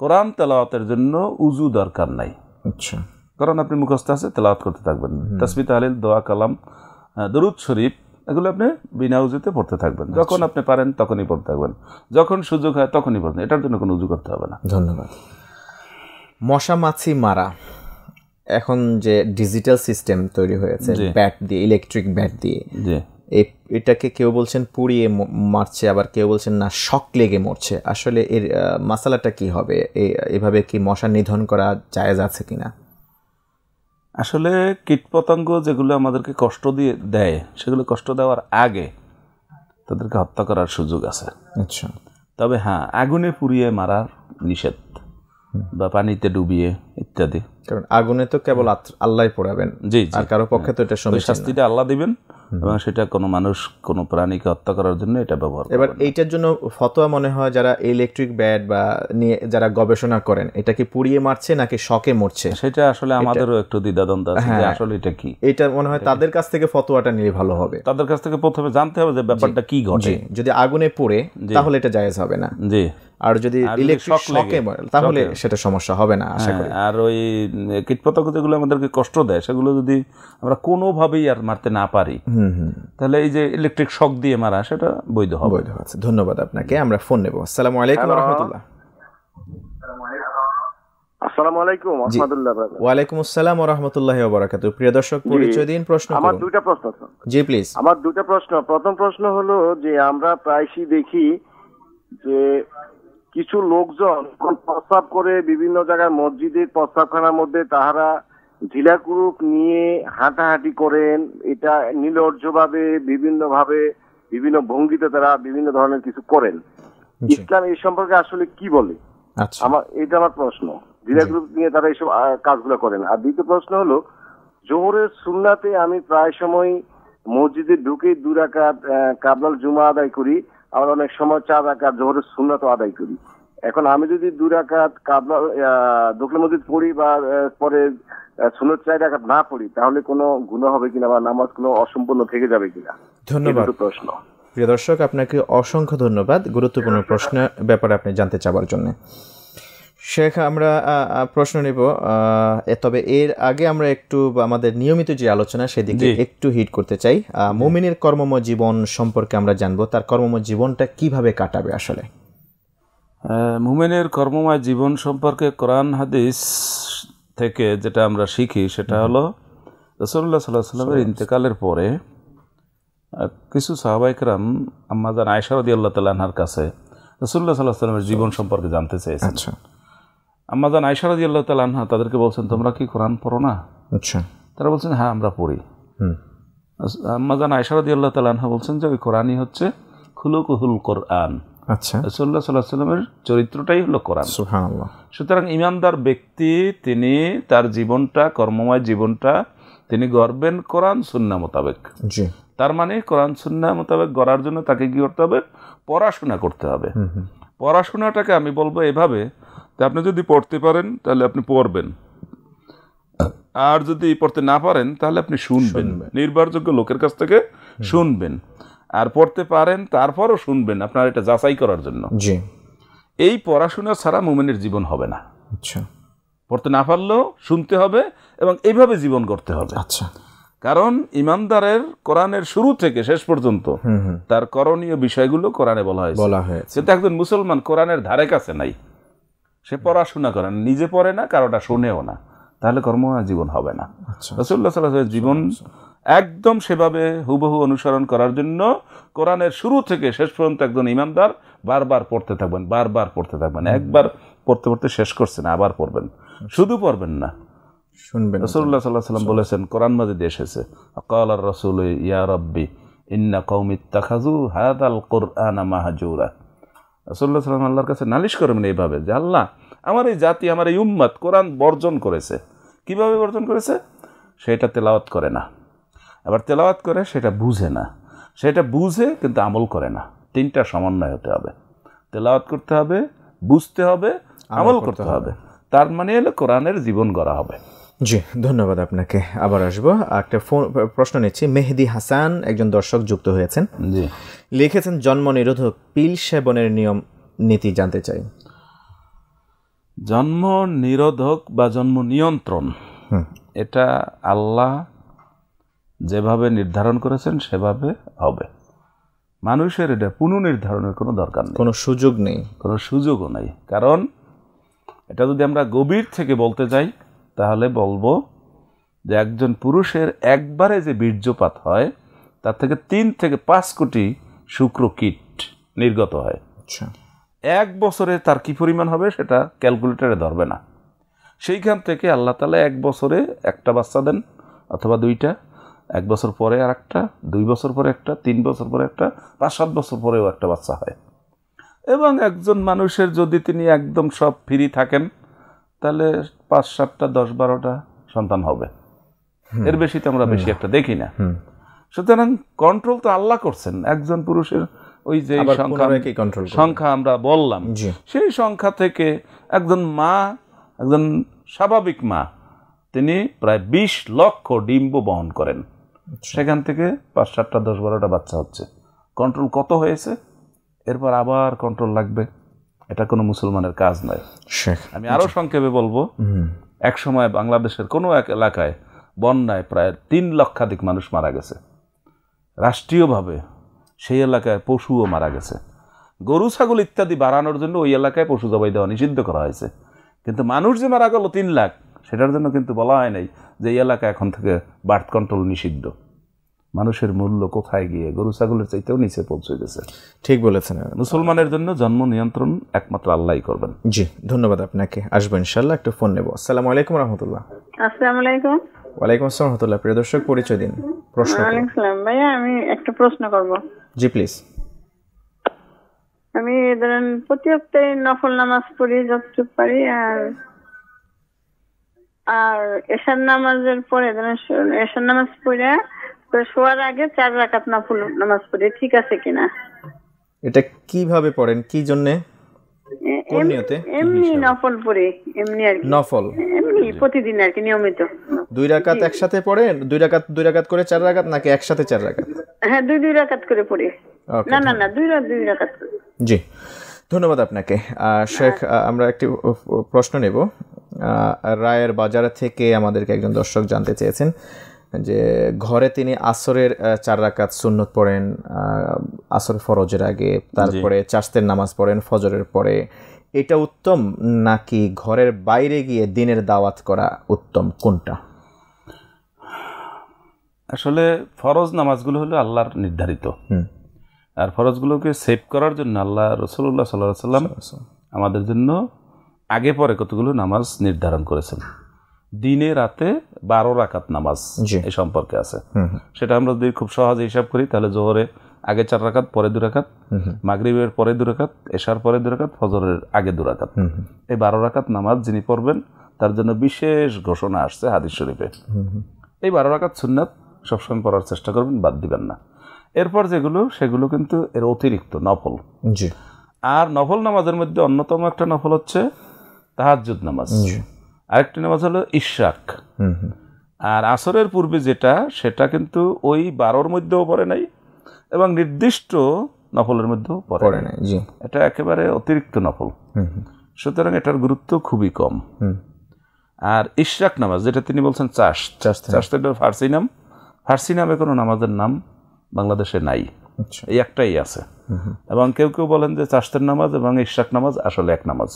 কোরআন তেলাওয়াতের জন্য উজু দরকার নাই আচ্ছা কারণ আপনি মুখস্থ আছে তেলাওয়াত করতে থাকবেন তসবি তাহালিল দোয়া কালাম দরুদ শরীফ এগুলো আপনি বিনা উজুতে পড়তে থাকবেন যখন আচ্ছা। আপনি পারেন তখনই পড়তে থাকবেন যখন সুযোগ হয় তখনই পড়তে এটার জন্য কোনো উজু করতে হবে না ধন্যবাদ মশা মাছি মারা এখন যে ডিজিটাল সিস্টেম তৈরি হয়েছে ব্যাট দিয়ে ইলেকট্রিক ব্যাট দিয়ে এটাকে কেউ বলছেন পুড়িয়ে মারছে আবার কেউ বলছেন না শক লেগে মরছে আসলে এর মশালাটা কি হবে এভাবে কি মশা নিধন করা জায়েজ আছে কিনা আসলে কীটপতঙ্গ যেগুলো আমাদেরকে কষ্ট দিয়ে দেয় সেগুলো কষ্ট দেওয়ার আগে তাদেরকে হত্যা করার সুযোগ আছে আচ্ছা তবে হ্যাঁ আগুনে পুড়িয়ে মারার নিষেধ বা পানিতে ডুবিয়ে ইত্যাদি কারণ আগুনে তো কেবল আল্লাহ পড়াবেন জি আর কারো পক্ষে তো এটা হ্যাঁ। শাস্তিটা আল্লাহ দিবেন এবং সেটা কোনো মানুষ কোনো প্রাণীকে হত্যা করার জন্য এটা ব্যবহার এবার এইটার জন্য ফতোয়া মনে হয় যারা ইলেকট্রিক ব্যাট বা নিয়ে যারা গবেষণা করেন এটা কি পুড়িয়ে মারছে নাকি শকে মরছে সেটা আসলে আমাদেরও একটু দ্বিধাদ্বন্দ্ব আছে হ্যাঁ। আসলে এটা কি এটা মনে হয় তাদের কাছ থেকে ফতোয়াটা নিলে ভালো হবে তাদের কাছ থেকে প্রথমে জানতে হবে যে ব্যাপারটা কি ঘটে যদি আগুনে পড়ে তাহলে এটা জায়েজ হবে না জি আর যদি ইলেকট্রিক শকে তাহলে সেটা সমস্যা হবে না আশা হ্যাঁ, করি আর ওই কীটপতঙ্গ যেগুলো আমাদেরকে কষ্ট দেয় সেগুলো যদি আমরা কোনোভাবেই আর মারতে না পারি তাহলে এই যে ইলেকট্রিক শক দিয়ে মারা সেটা বৈধ হবে বৈধ আছে ধন্যবাদ আপনাকে আমরা ফোন নেব আসসালামু আলাইকুম রহমতুল্লাহ ওয়া রাহমাতুল্লাহি আমার দুটো প্রশ্ন প্রথম প্রশ্ন হলো যে আমরা প্রায়শই দেখি যে কিছু লোকজন প্রস্তাব করে বিভিন্ন জায়গায় মসজিদের প্রস্তাবখানার মধ্যে তাহারা ঝিলাকুরুপ নিয়ে হাঁটাহাঁটি করেন এটা নির্লজ্জভাবে বিভিন্নভাবে বিভিন্ন ভঙ্গিতে তারা বিভিন্ন ধরনের কিছু করেন ইসলাম এই সম্পর্কে আসলে কি বলে আচ্ছা। আমার এটা আমার প্রশ্ন জিরা গ্রুপ নিয়ে তারা এইসব কাজগুলো করেন আর দ্বিতীয় প্রশ্ন হলো জোহরের সুন্নাতে আমি প্রায় সময় মসজিদে ঢুকে দুরাকাত কাবলাল জুমা আদায় করি আমরা অনেক সময় চার আকার জোহরের সুন্নাত আদায় করি এখন আমি যদি দু রাকাত কাবলা দক্ষিণ মসজিদ পড়ি বা পরে সুন্নত চার রাকাত না পড়ি তাহলে কোনো গুণ হবে কিনা বা নামাজ কোনো অসম্পূর্ণ থেকে যাবে কিনা ধন্যবাদ প্রশ্ন প্রিয় দর্শক আপনাকে অসংখ্য ধন্যবাদ গুরুত্বপূর্ণ প্রশ্নের ব্যাপারে আপনি জানতে চাওয়ার জন্য শেখ আমরা প্রশ্ন নিব তবে এর আগে আমরা একটু আমাদের নিয়মিত যে আলোচনা সেদিকে একটু হিট করতে চাই মুমিনের কর্মময় জীবন সম্পর্কে আমরা জানবো তার কর্মময় জীবনটা কিভাবে কাটাবে আসলে মুমিনের কর্মময় জীবন সম্পর্কে কোরআন হাদিস থেকে যেটা আমরা শিখি সেটা হলো রসল্লা সাল্লাহ সাল্লামের ইন্তেকালের পরে কিছু সাহাবাইকরাম আমাদের আয়সারদি আল্লাহ তাল্লাহার কাছে রসুল্লাহ সাল্লাহ সাল্লামের জীবন সম্পর্কে জানতে চেয়েছেন আচ্ছা। আম্মাজান আয়সারাজ আল্লাহ তাল আনহা তাদেরকে বলছেন তোমরা কি কোরআন পড়ো না আচ্ছা তারা বলছেন হ্যাঁ আমরা পড়ি আম্মাজান আয়সারাজ আল্লাহ তাল আনহা বলছেন যে ওই কোরআনই হচ্ছে খুলুকুহুল কোরআন আচ্ছা সাল্লাহ সাল্লামের চরিত্রটাই হলো কোরআন সুতরাং ইমানদার ব্যক্তি তিনি তার জীবনটা কর্মময় জীবনটা তিনি গড়বেন কোরআন সুন্না মোতাবেক তার মানে কোরআন সুন্না মোতাবেক গড়ার জন্য তাকে কি করতে হবে পড়াশোনা করতে হবে পড়াশোনাটাকে আমি বলবো এভাবে তা আপনি যদি পড়তে পারেন তাহলে আপনি পড়বেন আর যদি পড়তে না পারেন তাহলে আপনি শুনবেন নির্ভরযোগ্য লোকের কাছ থেকে শুনবেন আর পড়তে পারেন তারপরও শুনবেন আপনার এটা যাচাই করার জন্য এই পড়াশোনা ছাড়া মোমেনের জীবন হবে না আচ্ছা পড়তে না পারলেও শুনতে হবে এবং এইভাবে জীবন করতে হবে আচ্ছা কারণ ইমানদারের কোরআনের শুরু থেকে শেষ পর্যন্ত তার করণীয় বিষয়গুলো কোরআনে বলা হয়েছে বলা হয়েছে কিন্তু একজন মুসলমান কোরআনের ধারে কাছে নাই সে পড়াশোনা করে না নিজে পড়ে না কারোটা শোনেও না তাহলে কর্ম জীবন হবে না আচ্ছা। রসুল্লাহ সাল্লাহ জীবন আচ্ছা, আচ্ছা। একদম সেভাবে হুবহু অনুসরণ করার জন্য কোরআনের শুরু থেকে শেষ পর্যন্ত একজন ইমানদার বারবার পড়তে থাকবেন বারবার পড়তে থাকবেন একবার পড়তে পড়তে শেষ করছেন আবার পড়বেন শুধু পড়বেন না শুনবেন রসুল্লাহ সাল্লাহ সাল্লাম বলেছেন কোরআন মাজিদ এসেছে আকাল আর রসুল ইয়া রব্বি ইন্না কৌমিত তাখাজু হায়াত আল কোরআন মাহাজুরা রসল্লা সাল্লাম আল্লাহর কাছে নালিশ করবেন এইভাবে যে আল্লাহ আমার এই জাতি আমার এই উম্মাদ কোরআন বর্জন করেছে কিভাবে বর্জন করেছে সেটা তেলাওয়াত করে না আবার তেলাওয়াত করে সেটা বুঝে না সেটা বুঝে কিন্তু আমল করে না তিনটা সমন্বয় হতে হবে তেলাওয়াত করতে হবে বুঝতে হবে আমল করতে হবে তার মানে এলে কোরআনের জীবন গড়া হবে জি ধন্যবাদ আপনাকে আবার আসবো একটা ফোন প্রশ্ন নিচ্ছি মেহেদি হাসান একজন দর্শক যুক্ত হয়েছেন জি লিখেছেন জন্ম নিরোধক পিল সেবনের নিয়ম নীতি জানতে চাই জন্ম নিরোধক বা জন্ম নিয়ন্ত্রণ এটা আল্লাহ যেভাবে নির্ধারণ করেছেন সেভাবে হবে মানুষের এটা পুনর্নির্ধারণের কোনো দরকার নেই কোনো সুযোগ নেই কোনো সুযোগও নেই কারণ এটা যদি আমরা গভীর থেকে বলতে যাই তাহলে বলবো যে একজন পুরুষের একবারে যে বীর্যপাত হয় তার থেকে তিন থেকে পাঁচ কোটি শুক্র কীট নির্গত হয় আচ্ছা এক বছরে তার কি পরিমাণ হবে সেটা ক্যালকুলেটারে ধরবে না সেইখান থেকে আল্লাহ তালা এক বছরে একটা বাচ্চা দেন অথবা দুইটা এক বছর পরে আর একটা দুই বছর পরে একটা তিন বছর পরে একটা পাঁচ সাত বছর পরেও একটা বাচ্চা হয় এবং একজন মানুষের যদি তিনি একদম সব ফ্রি থাকেন তাহলে পাঁচ সাতটা দশ বারোটা সন্তান হবে এর বেশি তো আমরা বেশি একটা দেখি না সুতরাং কন্ট্রোল তো আল্লাহ করছেন একজন পুরুষের ওই যে সংখ্যা সংখ্যা আমরা বললাম সেই সংখ্যা থেকে একজন মা একজন স্বাভাবিক মা তিনি প্রায় বিশ লক্ষ ডিম্ব বহন করেন আচ্ছা। সেখান থেকে পাঁচ সাতটা দশ বারোটা বাচ্চা হচ্ছে কন্ট্রোল কত হয়েছে এরপর আবার কন্ট্রোল লাগবে এটা কোনো মুসলমানের কাজ নয় আমি আরও সংক্ষেপে বলবো এক সময় বাংলাদেশের কোনো এক এলাকায় বন্যায় প্রায় তিন লক্ষাধিক মানুষ মারা গেছে রাষ্ট্রীয়ভাবে সেই এলাকায় পশুও মারা গেছে গরু ছাগল ইত্যাদি বাড়ানোর জন্য ওই এলাকায় পশু জবাই দেওয়া নিষিদ্ধ করা হয়েছে কিন্তু মানুষ যে মারা গেল তিন লাখ সেটার জন্য কিন্তু বলা হয় নাই যে এই এলাকা এখন থেকে বার্থ কন্ট্রোল নিষিদ্ধ মানুষের মূল্য কোথায় গিয়ে গরু ছাগলের চাইতেও নিচে পৌঁছে গেছে ঠিক বলেছেন মুসলমানের জন্য জন্ম নিয়ন্ত্রণ একমাত্র আল্লাহ করবেন জি ধন্যবাদ আপনাকে আসবেন ইনশাল্লাহ একটা ফোন নেব আসসালাম আলাইকুম রহমতুল্লাহ আসসালাম আলাইকুম ওয়ালাইকুম আসসালাম রহমতুল্লাহ প্রিয় দর্শক পরিচয় দিন প্রশ্ন ভাইয়া আমি একটা প্রশ্ন করব জি প্লিজ আমি ধরেন প্রতি সপ্তাহে নফল নামাজ পড়ি যতটুকু পারি আর আর এশার নামাজের পরে ধরেন এশার নামাজ পড়ে শোয়ার আগে চার রাকাত নাফল নামাজ পড়ে ঠিক আছে কিনা এটা কিভাবে পড়েন কি জন্য এমনি নফল পড়ে এমনি আর কি নফল এমনি প্রতিদিন আর কি নিয়মিত দুই রাকাত একসাথে পড়েন দুই রাকাত দুই রাকাত করে চার রাকাত নাকি একসাথে চার রাকাত হ্যাঁ দুই দুই রাকাত করে পড়ে না না না দুই রাত দুই রাকাত জি ধন্যবাদ আপনাকে শেখ আমরা একটি প্রশ্ন নেব রায়ের বাজার থেকে আমাদেরকে একজন দর্শক জানতে চেয়েছেন যে ঘরে তিনি আসরের চার রাকাত সুন্নত পড়েন আসর ফরজের আগে তারপরে চাষতের নামাজ পড়েন ফজরের পরে এটা উত্তম নাকি ঘরের বাইরে গিয়ে দিনের দাওয়াত করা উত্তম কোনটা আসলে ফরজ নামাজগুলো হলো আল্লাহর নির্ধারিত আর ফরজগুলোকে সেভ করার জন্য আল্লাহ রসুল্লাহ সাল্লাহ সাল্লাম আমাদের জন্য আগে পরে কতগুলো নামাজ নির্ধারণ করেছেন দিনে রাতে বারো রাকাত নামাজ এ সম্পর্কে আছে সেটা আমরা যদি খুব সহজে হিসাব করি তাহলে জোহরে আগে চার রাকাত পরে দু রাকাত মাগরিবের পরে দু এশার পরে দু রাকাত ফজরের আগে দু এই বারো রাখাত নামাজ যিনি পড়বেন তার জন্য বিশেষ ঘোষণা আসছে হাদিস শরীফে এই বারো রাখাত সুন্নাত সবসময় পড়ার চেষ্টা করবেন বাদ দিবেন না এরপর যেগুলো সেগুলো কিন্তু এর অতিরিক্ত নফল আর নফল নামাজের মধ্যে অন্যতম একটা নফল হচ্ছে তাহাজুদ নামাজ আরেকটি নামাজ হলো ইশরাক আর আসরের পূর্বে যেটা সেটা কিন্তু ওই বারোর মধ্যেও পড়ে নাই এবং নির্দিষ্ট নফলের মধ্যেও পড়ে নাই এটা একেবারে অতিরিক্ত নফল সুতরাং এটার গুরুত্ব খুবই কম আর ইশরাক নামাজ যেটা তিনি বলছেন চাষ চাষ তো ফার্সি নাম ফার্সি নামে কোনো নামাজের নাম বাংলাদেশে নাই আচ্ছা। এই একটাই আছে এবং কেউ কেউ বলেন যে চাষতের নামাজ এবং ইশরাক নামাজ আসলে এক নামাজ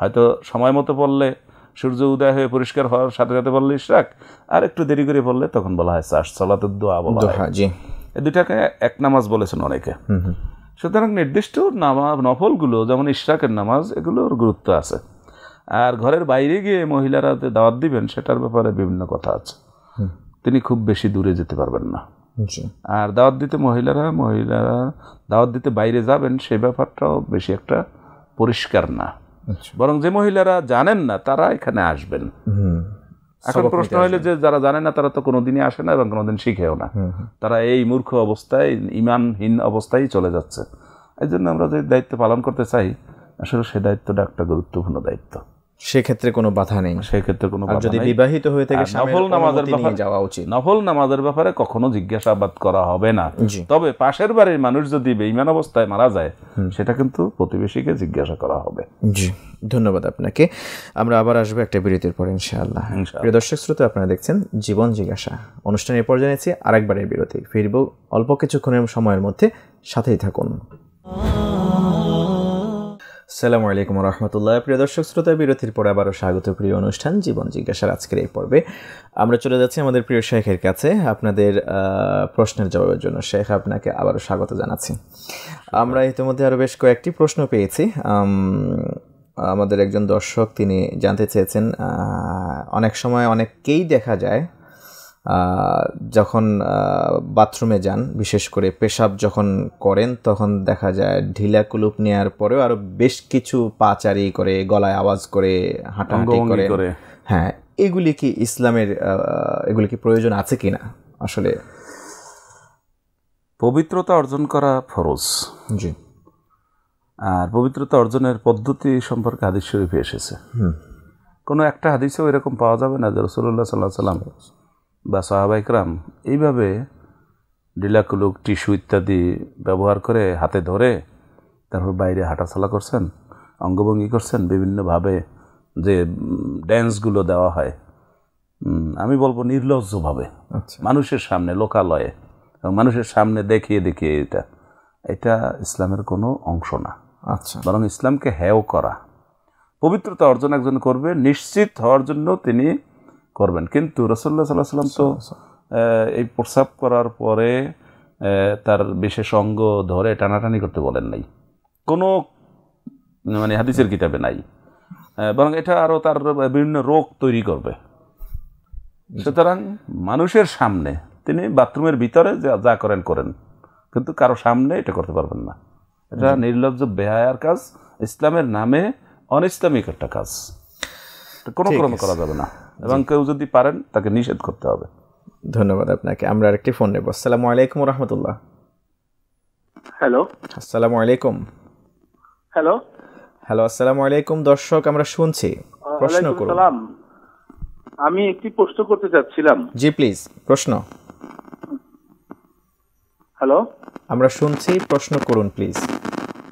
হয়তো সময় মতো পড়লে সূর্য উদয় হয়ে পরিষ্কার হওয়ার সাথে সাথে বললে ইশরাক আর একটু দেরি করে বললে তখন বলা হয় সাস সলাতের দোয়া বলা জি এই দুটাকে এক নামাজ বলেছেন অনেকে সুতরাং নির্দিষ্ট নামাজ নফলগুলো যেমন ইশরাকের নামাজ এগুলোর গুরুত্ব আছে আর ঘরের বাইরে গিয়ে মহিলারা যে দাওয়াত দিবেন সেটার ব্যাপারে বিভিন্ন কথা আছে তিনি খুব বেশি দূরে যেতে পারবেন না আর দাওয়াত দিতে মহিলারা মহিলারা দাওয়াত দিতে বাইরে যাবেন সে ব্যাপারটাও বেশি একটা পরিষ্কার না আচ্ছা। বরং যে মহিলারা জানেন না তারা এখানে আসবেন এখন প্রশ্ন হইলে যে যারা জানে না তারা তো কোনোদিনই আসে না এবং কোনোদিন শিখেও না তারা এই মূর্খ অবস্থায় ইমানহীন অবস্থায় চলে যাচ্ছে এই জন্য আমরা যে দায়িত্ব পালন করতে চাই আসলে সে দায়িত্বটা একটা গুরুত্বপূর্ণ দায়িত্ব সেক্ষেত্রে কোনো বাধা নেই সেক্ষেত্রে কোনো যদি বিবাহিত হয়ে থাকে নফল নামাজের ব্যাপারে যাওয়া উচিত নফল নামাজের ব্যাপারে কখনো জিজ্ঞাসাবাদ করা হবে না তবে পাশের বাড়ির মানুষ যদি বেইমান অবস্থায় মারা যায় সেটা কিন্তু প্রতিবেশীকে জিজ্ঞাসা করা হবে জি ধন্যবাদ আপনাকে আমরা আবার আসবো একটা বিরতির পর ইনশাআল্লাহ প্রিয় দর্শক শ্রোতা আপনারা দেখছেন জীবন জিজ্ঞাসা অনুষ্ঠানে পর জেনেছি আরেকবারের বিরতি ফিরব অল্প কিছুক্ষণের সময়ের মধ্যে সাথেই থাকুন সালাম আলাইকুম রহমতুল্লাহ প্রিয় দর্শক শ্রোতা বিরতির পর আবারও স্বাগত প্রিয় অনুষ্ঠান জীবন জিজ্ঞাসার আজকের এই পর্বে আমরা চলে যাচ্ছি আমাদের প্রিয় শেখের কাছে আপনাদের প্রশ্নের জবাবের জন্য শেখ আপনাকে আবারও স্বাগত জানাচ্ছি আমরা ইতিমধ্যে আরও বেশ কয়েকটি প্রশ্ন পেয়েছি আমাদের একজন দর্শক তিনি জানতে চেয়েছেন অনেক সময় অনেককেই দেখা যায় যখন বাথরুমে যান বিশেষ করে পেশাব যখন করেন তখন দেখা যায় ঢিলা কুলুপ নেওয়ার পরেও আরও বেশ কিছু পাচারি করে গলায় আওয়াজ করে হাঁটাহাঁটি করে হ্যাঁ এগুলি কি ইসলামের এগুলি কি প্রয়োজন আছে কি না আসলে পবিত্রতা অর্জন করা ফরজ জি আর পবিত্রতা অর্জনের পদ্ধতি সম্পর্কে হাদিস শরীফে এসেছে কোনো একটা হাদিসেও এরকম পাওয়া যাবে না যে রসুল্লাহ সাল্লাহ সাল্লাম বা ইকরাম এইভাবে ডিলাকুলুক টিস্যু ইত্যাদি ব্যবহার করে হাতে ধরে তারপর বাইরে হাঁটাচলা করছেন অঙ্গভঙ্গি করছেন বিভিন্নভাবে যে ড্যান্সগুলো দেওয়া হয় আমি বলবো নির্লজ্জভাবে আচ্ছা। মানুষের সামনে লোকালয়ে এবং মানুষের সামনে দেখিয়ে দেখিয়ে এটা এটা ইসলামের কোনো অংশ না আচ্ছা বরং ইসলামকে হেয় করা পবিত্রতা অর্জন একজন করবে নিশ্চিত হওয়ার জন্য তিনি করবেন কিন্তু রসল্লা সাল্লাহ সাল্লাম তো এই প্রস্রাব করার পরে তার বিশেষ অঙ্গ ধরে টানাটানি করতে বলেন নাই কোনো মানে হাদিসের কিতাবে নাই বরং এটা আরও তার বিভিন্ন রোগ তৈরি করবে সুতরাং মানুষের সামনে তিনি বাথরুমের ভিতরে যা করেন করেন কিন্তু কারো সামনে এটা করতে পারবেন না এটা নির্লজ্জ বেহায়ার কাজ ইসলামের নামে অনিসলামিক একটা কাজ কোনো ক্রমে করা যাবে না এবং কেউ যদি পারেন তাকে নিষেধ করতে হবে ধন্যবাদ আপনাকে আমরা আরেকটি ফোন নেব আসসালামু আলাইকুম রহমতুল্লাহ হ্যালো আসসালাম আলাইকুম হ্যালো হ্যালো আসসালাম আলাইকুম দর্শক আমরা শুনছি প্রশ্ন করুন আমি একটি প্রশ্ন করতে চাচ্ছিলাম জি প্লিজ প্রশ্ন হ্যালো আমরা শুনছি প্রশ্ন করুন প্লিজ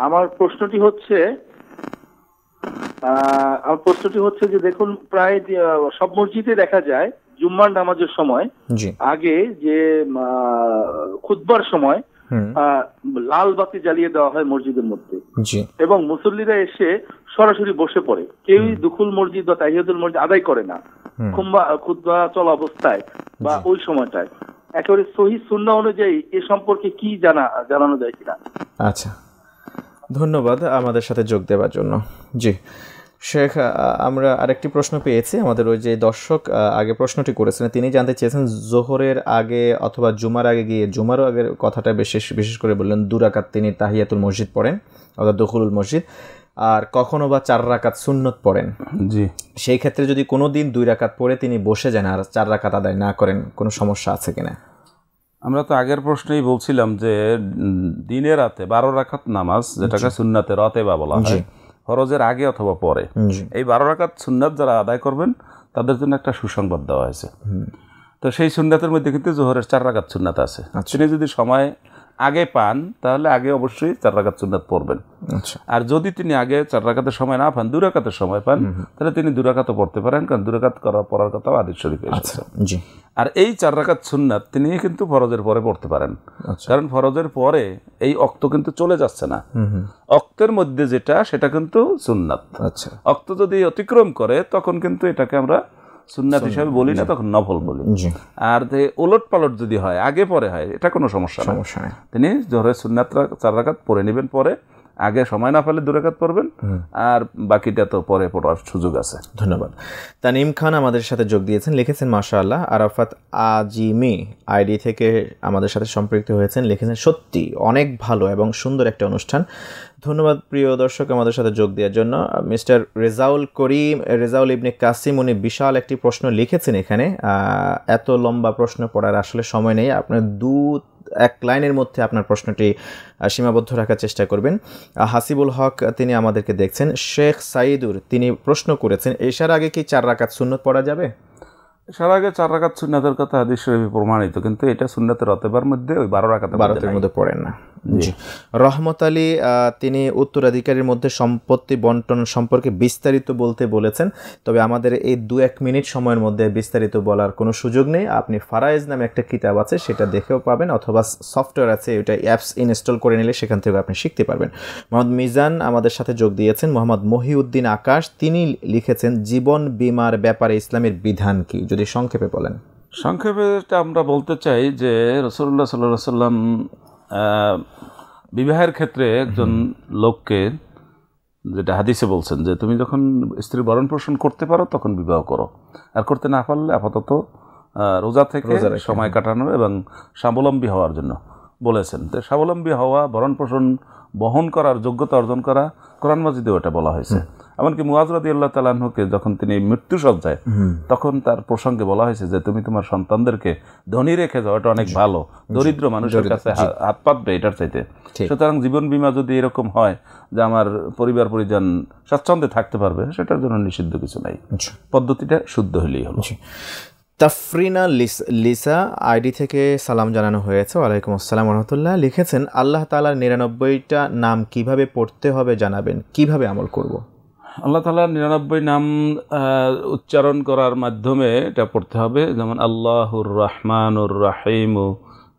আমার প্রশ্নটি হচ্ছে আমার প্রশ্নটি হচ্ছে যে দেখুন প্রায় সব মসজিদে দেখা যায় জুম্মার নামাজের সময় আগে যে খুদবার সময় লাল বাতি জ্বালিয়ে দেওয়া হয় মসজিদের মধ্যে এবং মুসল্লিরা এসে সরাসরি বসে পড়ে কেউই দুখুল মসজিদ বা তাহিয়াদুল মসজিদ আদায় করে না খুম্বা খুদবা চলা অবস্থায় বা ওই সময়টায় একেবারে সহি সুন্না অনুযায়ী এ সম্পর্কে কি জানা জানানো যায় কিনা আচ্ছা ধন্যবাদ আমাদের সাথে যোগ দেওয়ার জন্য জি শেখ আমরা আরেকটি প্রশ্ন পেয়েছি আমাদের ওই যে দর্শক আগে প্রশ্নটি করেছিলেন তিনি জানতে চেয়েছেন জোহরের আগে অথবা জুমার আগে গিয়ে জুমারও আগের কথাটা বিশেষ বিশেষ করে বললেন দুরাকাত তিনি তাহিয়াতুল মসজিদ পড়েন অর্থাৎ দখুলুল মসজিদ আর কখনো বা চার রাকাত সুন্নত পড়েন জি সেই ক্ষেত্রে যদি কোনো দিন দুই রাকাত পড়ে তিনি বসে যান আর চার রাকাত আদায় না করেন কোনো সমস্যা আছে কিনা আমরা তো আগের প্রশ্নেই বলছিলাম যে দিনে রাতে বারো রাখাত নামাজ যেটাকে সুন্নাতে রাতে বা বলা হয় ফরজের আগে অথবা পরে এই বারো রাকাত সুন্নাত যারা আদায় করবেন তাদের জন্য একটা সুসংবাদ দেওয়া হয়েছে তো সেই সুন্নাতের মধ্যে কিন্তু জোহরের চার রাকাত সুন্নাত আছে আচ্ছা। তিনি যদি সময় আগে পান তাহলে আগে অবশ্যই চার রাকাত সুন্নাত পড়বেন আচ্ছা। আর যদি তিনি আগে চার রাখাতের সময় না পান দুরাকাতের সময় পান তাহলে তিনি দুরাকাত পড়তে পারেন কারণ দুরাকাত করার পড়ার কথাও আদিত শরীফ আচ্ছা, আর এই চার রাকাত সুন্নাত তিনি কিন্তু ফরজের পরে পড়তে পারেন আচ্ছা। কারণ ফরজের পরে এই অক্ত কিন্তু চলে যাচ্ছে না অক্তের মধ্যে যেটা সেটা কিন্তু সুন্নাত আচ্ছা অক্ত যদি অতিক্রম করে তখন কিন্তু এটাকে আমরা সুন্নাত হিসাবে বলি না তখন নফল বলি আর ওলট পালট যদি হয় আগে পরে হয় এটা কোনো সমস্যা সমস্যা তিনি জোহরে সুন্নাত চার রাখাত পরে নেবেন পরে আগে সময় না পেলে দুরাকাত পড়বেন আর বাকিটা তো পরে পড়ার সুযোগ আছে ধন্যবাদ তানিম খান আমাদের সাথে যোগ দিয়েছেন লিখেছেন মাসা আল্লাহ আরাফাত আজিমি আইডি থেকে আমাদের সাথে সম্পৃক্ত হয়েছেন লিখেছেন সত্যি অনেক ভালো এবং সুন্দর একটা অনুষ্ঠান ধন্যবাদ প্রিয় দর্শক আমাদের সাথে যোগ দেওয়ার জন্য মিস্টার রেজাউল করিম রেজাউল ইবনে কাসিম উনি বিশাল একটি প্রশ্ন লিখেছেন এখানে এত লম্বা প্রশ্ন পড়ার আসলে সময় নেই আপনার দু এক লাইনের মধ্যে আপনার প্রশ্নটি সীমাবদ্ধ রাখার চেষ্টা করবেন হাসিবুল হক তিনি আমাদেরকে দেখছেন শেখ সাইদুর তিনি প্রশ্ন করেছেন এশার আগে কি চার রাকাত সুন্নত পড়া যাবে এশার আগে চার রাকাত সুন্নাতের কথা হাদিস প্রমাণিত কিন্তু এটা সুন্নাতের রতবার মধ্যে ওই বারো রাকাতের মধ্যে পড়েন না রহমত আলী তিনি উত্তরাধিকারীর মধ্যে সম্পত্তি বন্টন সম্পর্কে বিস্তারিত বলতে বলেছেন তবে আমাদের এই দু এক মিনিট সময়ের মধ্যে বিস্তারিত বলার কোনো সুযোগ নেই আপনি ফারাইজ নামে একটা কিতাব আছে সেটা দেখেও পাবেন অথবা সফটওয়্যার আছে ওইটা অ্যাপস ইনস্টল করে নিলে সেখান থেকে আপনি শিখতে পারবেন মোহাম্মদ মিজান আমাদের সাথে যোগ দিয়েছেন মোহাম্মদ মহিউদ্দিন আকাশ তিনি লিখেছেন জীবন বিমার ব্যাপারে ইসলামের বিধান কি যদি সংক্ষেপে বলেন সংক্ষেপে আমরা বলতে চাই যে রসুল্লাহ সাল্লাহ সাল্লাম বিবাহের ক্ষেত্রে একজন লোককে যেটা হাদিসে বলছেন যে তুমি যখন স্ত্রী বরণ পোষণ করতে পারো তখন বিবাহ করো আর করতে না পারলে আপাতত রোজা থেকে সময় কাটানো এবং স্বাবলম্বী হওয়ার জন্য বলেছেন তো স্বাবলম্বী হওয়া ভরণ পোষণ বহন করার যোগ্যতা অর্জন করা কোরআন মাজিদেও এটা বলা হয়েছে এমনকি মুওয়াজরাদি আল্লাহ তালাহকে যখন তিনি মৃত্যু যায় তখন তার প্রসঙ্গে বলা হয়েছে যে তুমি তোমার সন্তানদেরকে ধনী রেখে যাও এটা অনেক ভালো দরিদ্র মানুষের কাছে হাত পাতবে এটার চাইতে সুতরাং জীবন বিমা যদি এরকম হয় যে আমার পরিবার পরিজন স্বাচ্ছন্দ্যে থাকতে পারবে সেটার জন্য নিষিদ্ধ কিছু নাই আচ্ছা। পদ্ধতিটা শুদ্ধ হলেই হলো তাফরিনা লিসা আইডি থেকে সালাম জানানো হয়েছে ওয়ালাইকুম আসসালাম রহমতুল্লাহ লিখেছেন আল্লাহ তালার নিরানব্বইটা নাম কিভাবে পড়তে হবে জানাবেন কিভাবে আমল করব আল্লাহ তালার নিরানব্বই নাম উচ্চারণ করার মাধ্যমে এটা পড়তে হবে যেমন আল্লাহুর রহমানুর রাহিমু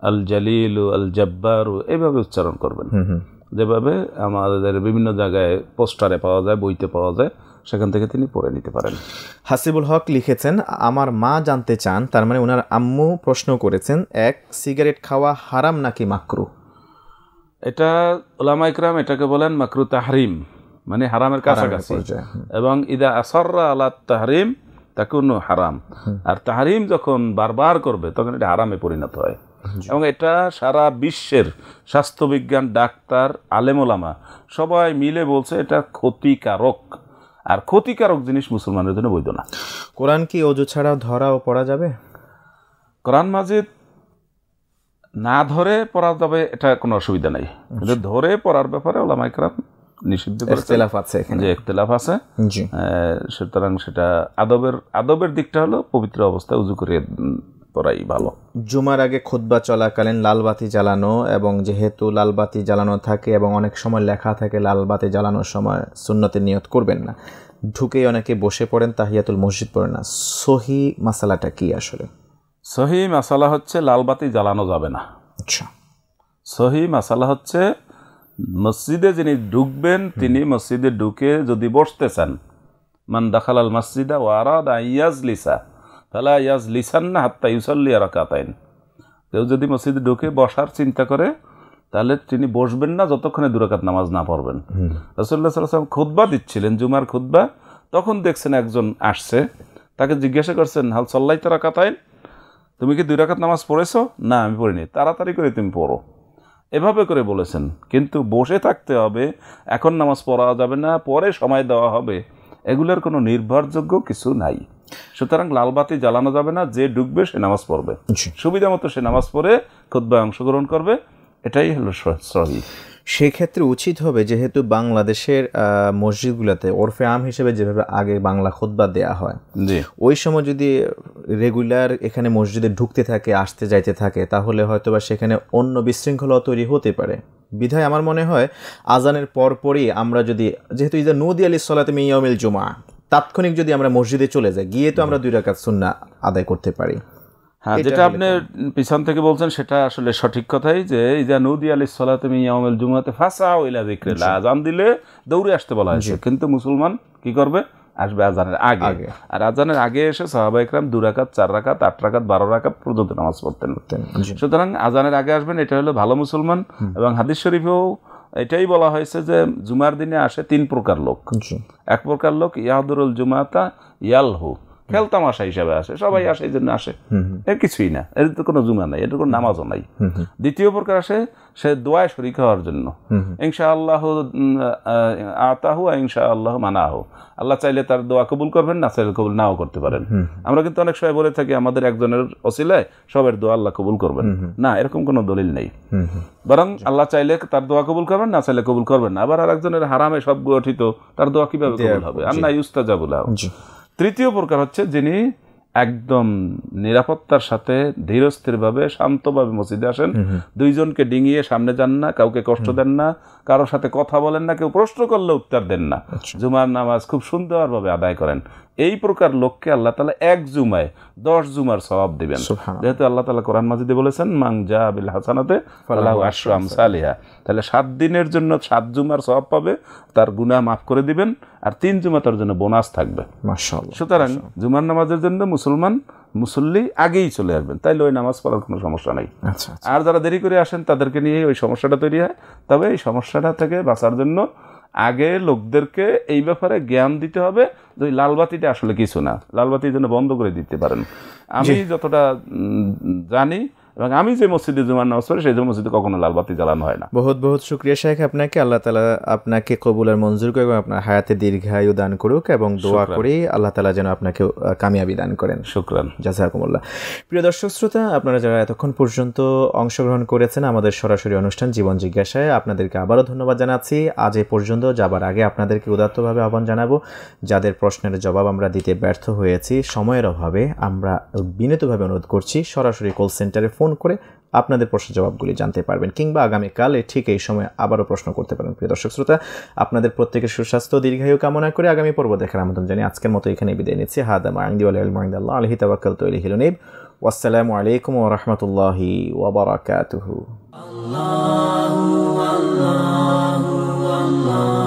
আল জালিলু আল জব্বারু এইভাবে উচ্চারণ করবেন যেভাবে আমাদের বিভিন্ন জায়গায় পোস্টারে পাওয়া যায় বইতে পাওয়া যায় সেখান থেকে তিনি পড়ে নিতে পারেন হাসিবুল হক লিখেছেন আমার মা জানতে চান তার মানে ওনার আম্মু প্রশ্ন করেছেন এক সিগারেট খাওয়া হারাম নাকি মাকরু এটা ওলামা ইকরাম এটাকে বলেন মাকরু তাহরিম মানে হারামের কাছাকাছি এবং ইদা আসররা আলা তাহরিম তাকুন হারাম আর তাহরিম যখন বারবার করবে তখন এটা হারামে পরিণত হয় এবং এটা সারা বিশ্বের স্বাস্থ্যবিজ্ঞান ডাক্তার আলেমোলামা সবাই মিলে বলছে এটা ক্ষতিকারক আর ক্ষতিকারক জিনিস মুসলমানের জন্য বৈধ না কোরআন কি অজু ছাড়া ধরা ও পড়া যাবে কোরআন মাজিদ না ধরে পড়া যাবে এটা কোনো অসুবিধা নাই আচ্ছা। ধরে পড়ার ব্যাপারে ওলামাইকরাম নিষিদ্ধ ইখতিলাফ আছে যে ইখতিলাফ আছে জি সুতরাং সেটা আদবের আদবের দিকটা হলো পবিত্র অবস্থায় উজু করে পড়াই ভালো জুমার আগে খুদ্া চলাকালীন লালবাতি জ্বালানো এবং যেহেতু লালবাতি জ্বালানো থাকে এবং অনেক সময় লেখা থাকে লালবাতি জ্বালানোর সময় সুন্নতে নিয়ত করবেন না ঢুকে অনেকে বসে পড়েন তাহিয়াতুল মসজিদ পড়েন না সহি মাসালাটা কি আসলে সহি মাসালা হচ্ছে লালবাতি জ্বালানো যাবে না আচ্ছা সহি মাসালা হচ্ছে মসজিদে যিনি ঢুকবেন তিনি মসজিদে ঢুকে যদি বসতে চান মান দাখালাল মসজিদা ওয়ারাদ ইয়াজ লিসা তাহলে ইয়াজ লিসান না হাত্তা আর রাকাতাইন কেউ যদি মসজিদে ঢুকে বসার চিন্তা করে তাহলে তিনি বসবেন না যতক্ষণে দুরাকাত নামাজ না পড়বেন রসল্লা সাল্লাম খুদ্া দিচ্ছিলেন জুমার খুদ্া তখন দেখছেন একজন আসছে তাকে জিজ্ঞাসা করছেন হাল সল্লাই তারা কাতাইন তুমি কি দুই রাকাত নামাজ পড়েছো না আমি পড়িনি তাড়াতাড়ি করে তুমি পড়ো এভাবে করে বলেছেন কিন্তু বসে থাকতে হবে এখন নামাজ পড়া যাবে না পরে সময় দেওয়া হবে এগুলোর কোনো নির্ভরযোগ্য কিছু নাই সুতরাং লালবাতি জ্বালানো যাবে না যে ডুববে সে নামাজ পড়বে সুবিধা মতো সে নামাজ পড়ে বা অংশগ্রহণ করবে এটাই হলো সহি সেক্ষেত্রে উচিত হবে যেহেতু বাংলাদেশের মসজিদগুলোতে ওরফে আম হিসেবে যেভাবে আগে বাংলা খোদবা দেয়া হয় ওই সময় যদি রেগুলার এখানে মসজিদে ঢুকতে থাকে আসতে যাইতে থাকে তাহলে হয়তোবা সেখানে অন্য বিশৃঙ্খলা তৈরি হতে পারে বিধায় আমার মনে হয় আজানের পরপরই আমরা যদি যেহেতু ইদা নদী আলী সলাতে মেয়ামিল জুমা তাৎক্ষণিক যদি আমরা মসজিদে চলে যাই গিয়ে তো আমরা দুই রাকাত সুন্না আদায় করতে পারি হ্যাঁ যেটা আপনি পিছন থেকে বলছেন সেটা আসলে সঠিক কথাই যে ইজা নদী আলী সাল্লাহ তুমি ইয়ামেল জুমাতে ফাঁসা ওইলা জিক্রেলা আজান দিলে দৌড়ে আসতে বলা হয়েছে কিন্তু মুসলমান কি করবে আসবে আজানের আগে আর আজানের আগে এসে সাহাবা ইকরাম দু রাকাত চার রাকাত আট রাকাত বারো রাকাত পর্যন্ত নামাজ পড়তেন সুতরাং আজানের আগে আসবেন এটা হলো ভালো মুসলমান এবং হাদিস শরীফেও এটাই বলা হয়েছে যে জুমার দিনে আসে তিন প্রকার লোক এক প্রকার লোক ইয়াহদুরুল জুমাতা ইয়ালহু খেলতামাশা হিসাবে আসে সবাই আসে এই জন্য আসে এর কিছুই না এর তো কোনো জুমা নাই এটার কোনো নামাজও নাই দ্বিতীয় প্রকার আসে সে দোয়ায় শরিক হওয়ার জন্য ইংশা আল্লাহ আতাহু ইংশা আল্লাহ মানাহ আল্লাহ চাইলে তার দোয়া কবুল করবেন না চাইলে কবুল নাও করতে পারেন আমরা কিন্তু অনেক সময় বলে থাকি আমাদের একজনের অসিলায় সবের দোয়া আল্লাহ কবুল করবেন না এরকম কোনো দলিল নেই বরং আল্লাহ চাইলে তার দোয়া কবুল করবেন না চাইলে কবুল করবেন না আবার আর একজনের হারামে সব গঠিত তার দোয়া কিভাবে কবুল হবে আর না ইউস্তাজাবুল তৃতীয় প্রকার হচ্ছে যিনি একদম নিরাপত্তার সাথে ধীরস্থিরভাবে শান্তভাবে মসজিদে আসেন দুইজনকে ডিঙিয়ে সামনে যান না কাউকে কষ্ট দেন না কারোর সাথে কথা বলেন না কেউ প্রশ্ন করলে উত্তর দেন না আচ্ছা। জুমার নামাজ খুব সুন্দরভাবে আদায় করেন এই প্রকার লোককে আল্লাহ তালা এক জুমায় দশ জুমার স্বভাব দেবেন যেহেতু আল্লাহ তালা কোরআন মাজিদে বলেছেন মাং জা বিল হাসানাতে আল্লাহ আশরাম সালিহা তাহলে সাত দিনের জন্য সাত জুমার সবাব পাবে তার গুনাহ মাফ করে দিবেন আর তিন জুমা তার জন্য বোনাস থাকবে সুতরাং জুমার নামাজের জন্য মুসলমান মুসল্লি আগেই চলে আসবেন তাইলে ওই নামাজ পড়ার কোনো সমস্যা নেই আচ্ছা, আচ্ছা। আর যারা দেরি করে আসেন তাদেরকে নিয়ে ওই সমস্যাটা তৈরি হয় তবে এই সমস্যাটা থেকে বাঁচার জন্য আগে লোকদেরকে এই ব্যাপারে জ্ঞান দিতে হবে যে লালবাতিটা আসলে কিছু না লালবাতি যেন বন্ধ করে দিতে পারেন আমি যতটা জানি এবং আমি যে মসজিদে জুমার নামাজ পড়ি সেই মসজিদে কখনো লাল বাতি জ্বালানো হয় না বহুত বহুত শুক্রিয়া শেখ আপনাকে আল্লাহ তালা আপনাকে কবুল আর মঞ্জুর করে এবং আপনার হায়াতে দীর্ঘায়ু দান করুক এবং দোয়া করে আল্লাহ তালা যেন আপনাকে কামিয়াবি দান করেন শুক্রান জাজাকুমুল্লাহ প্রিয় দর্শক শ্রোতা আপনারা যারা এতক্ষণ পর্যন্ত অংশগ্রহণ করেছেন আমাদের সরাসরি অনুষ্ঠান জীবন জিজ্ঞাসায় আপনাদেরকে আবারও ধন্যবাদ জানাচ্ছি আজ এ পর্যন্ত যাবার আগে আপনাদেরকে উদাত্তভাবে আহ্বান জানাবো যাদের প্রশ্নের জবাব আমরা দিতে ব্যর্থ হয়েছি সময়ের অভাবে আমরা বিনীতভাবে অনুরোধ করছি সরাসরি কল সেন্টারে ফোন ফোন করে আপনাদের প্রশ্ন জবাবগুলি জানতে পারবেন কিংবা আগামীকালে ঠিক এই সময় আবারও প্রশ্ন করতে পারেন প্রিয় দর্শক শ্রোতা আপনাদের প্রত্যেকের সুস্বাস্থ্য দীর্ঘায়ু কামনা করে আগামী পর্ব দেখার আমন্ত্রণ জানিয়ে আজকের মতো এখানে বিদায় নিচ্ছি হাদা মাহিন্দি আলহিদাল্লাহ আলহি তাবাকাল তৈরি হিলনিব আসসালামু আলাইকুম ওরহমতুল্লাহি ওবরাকাতহু আল্লাহ আল্লাহ আল্লাহ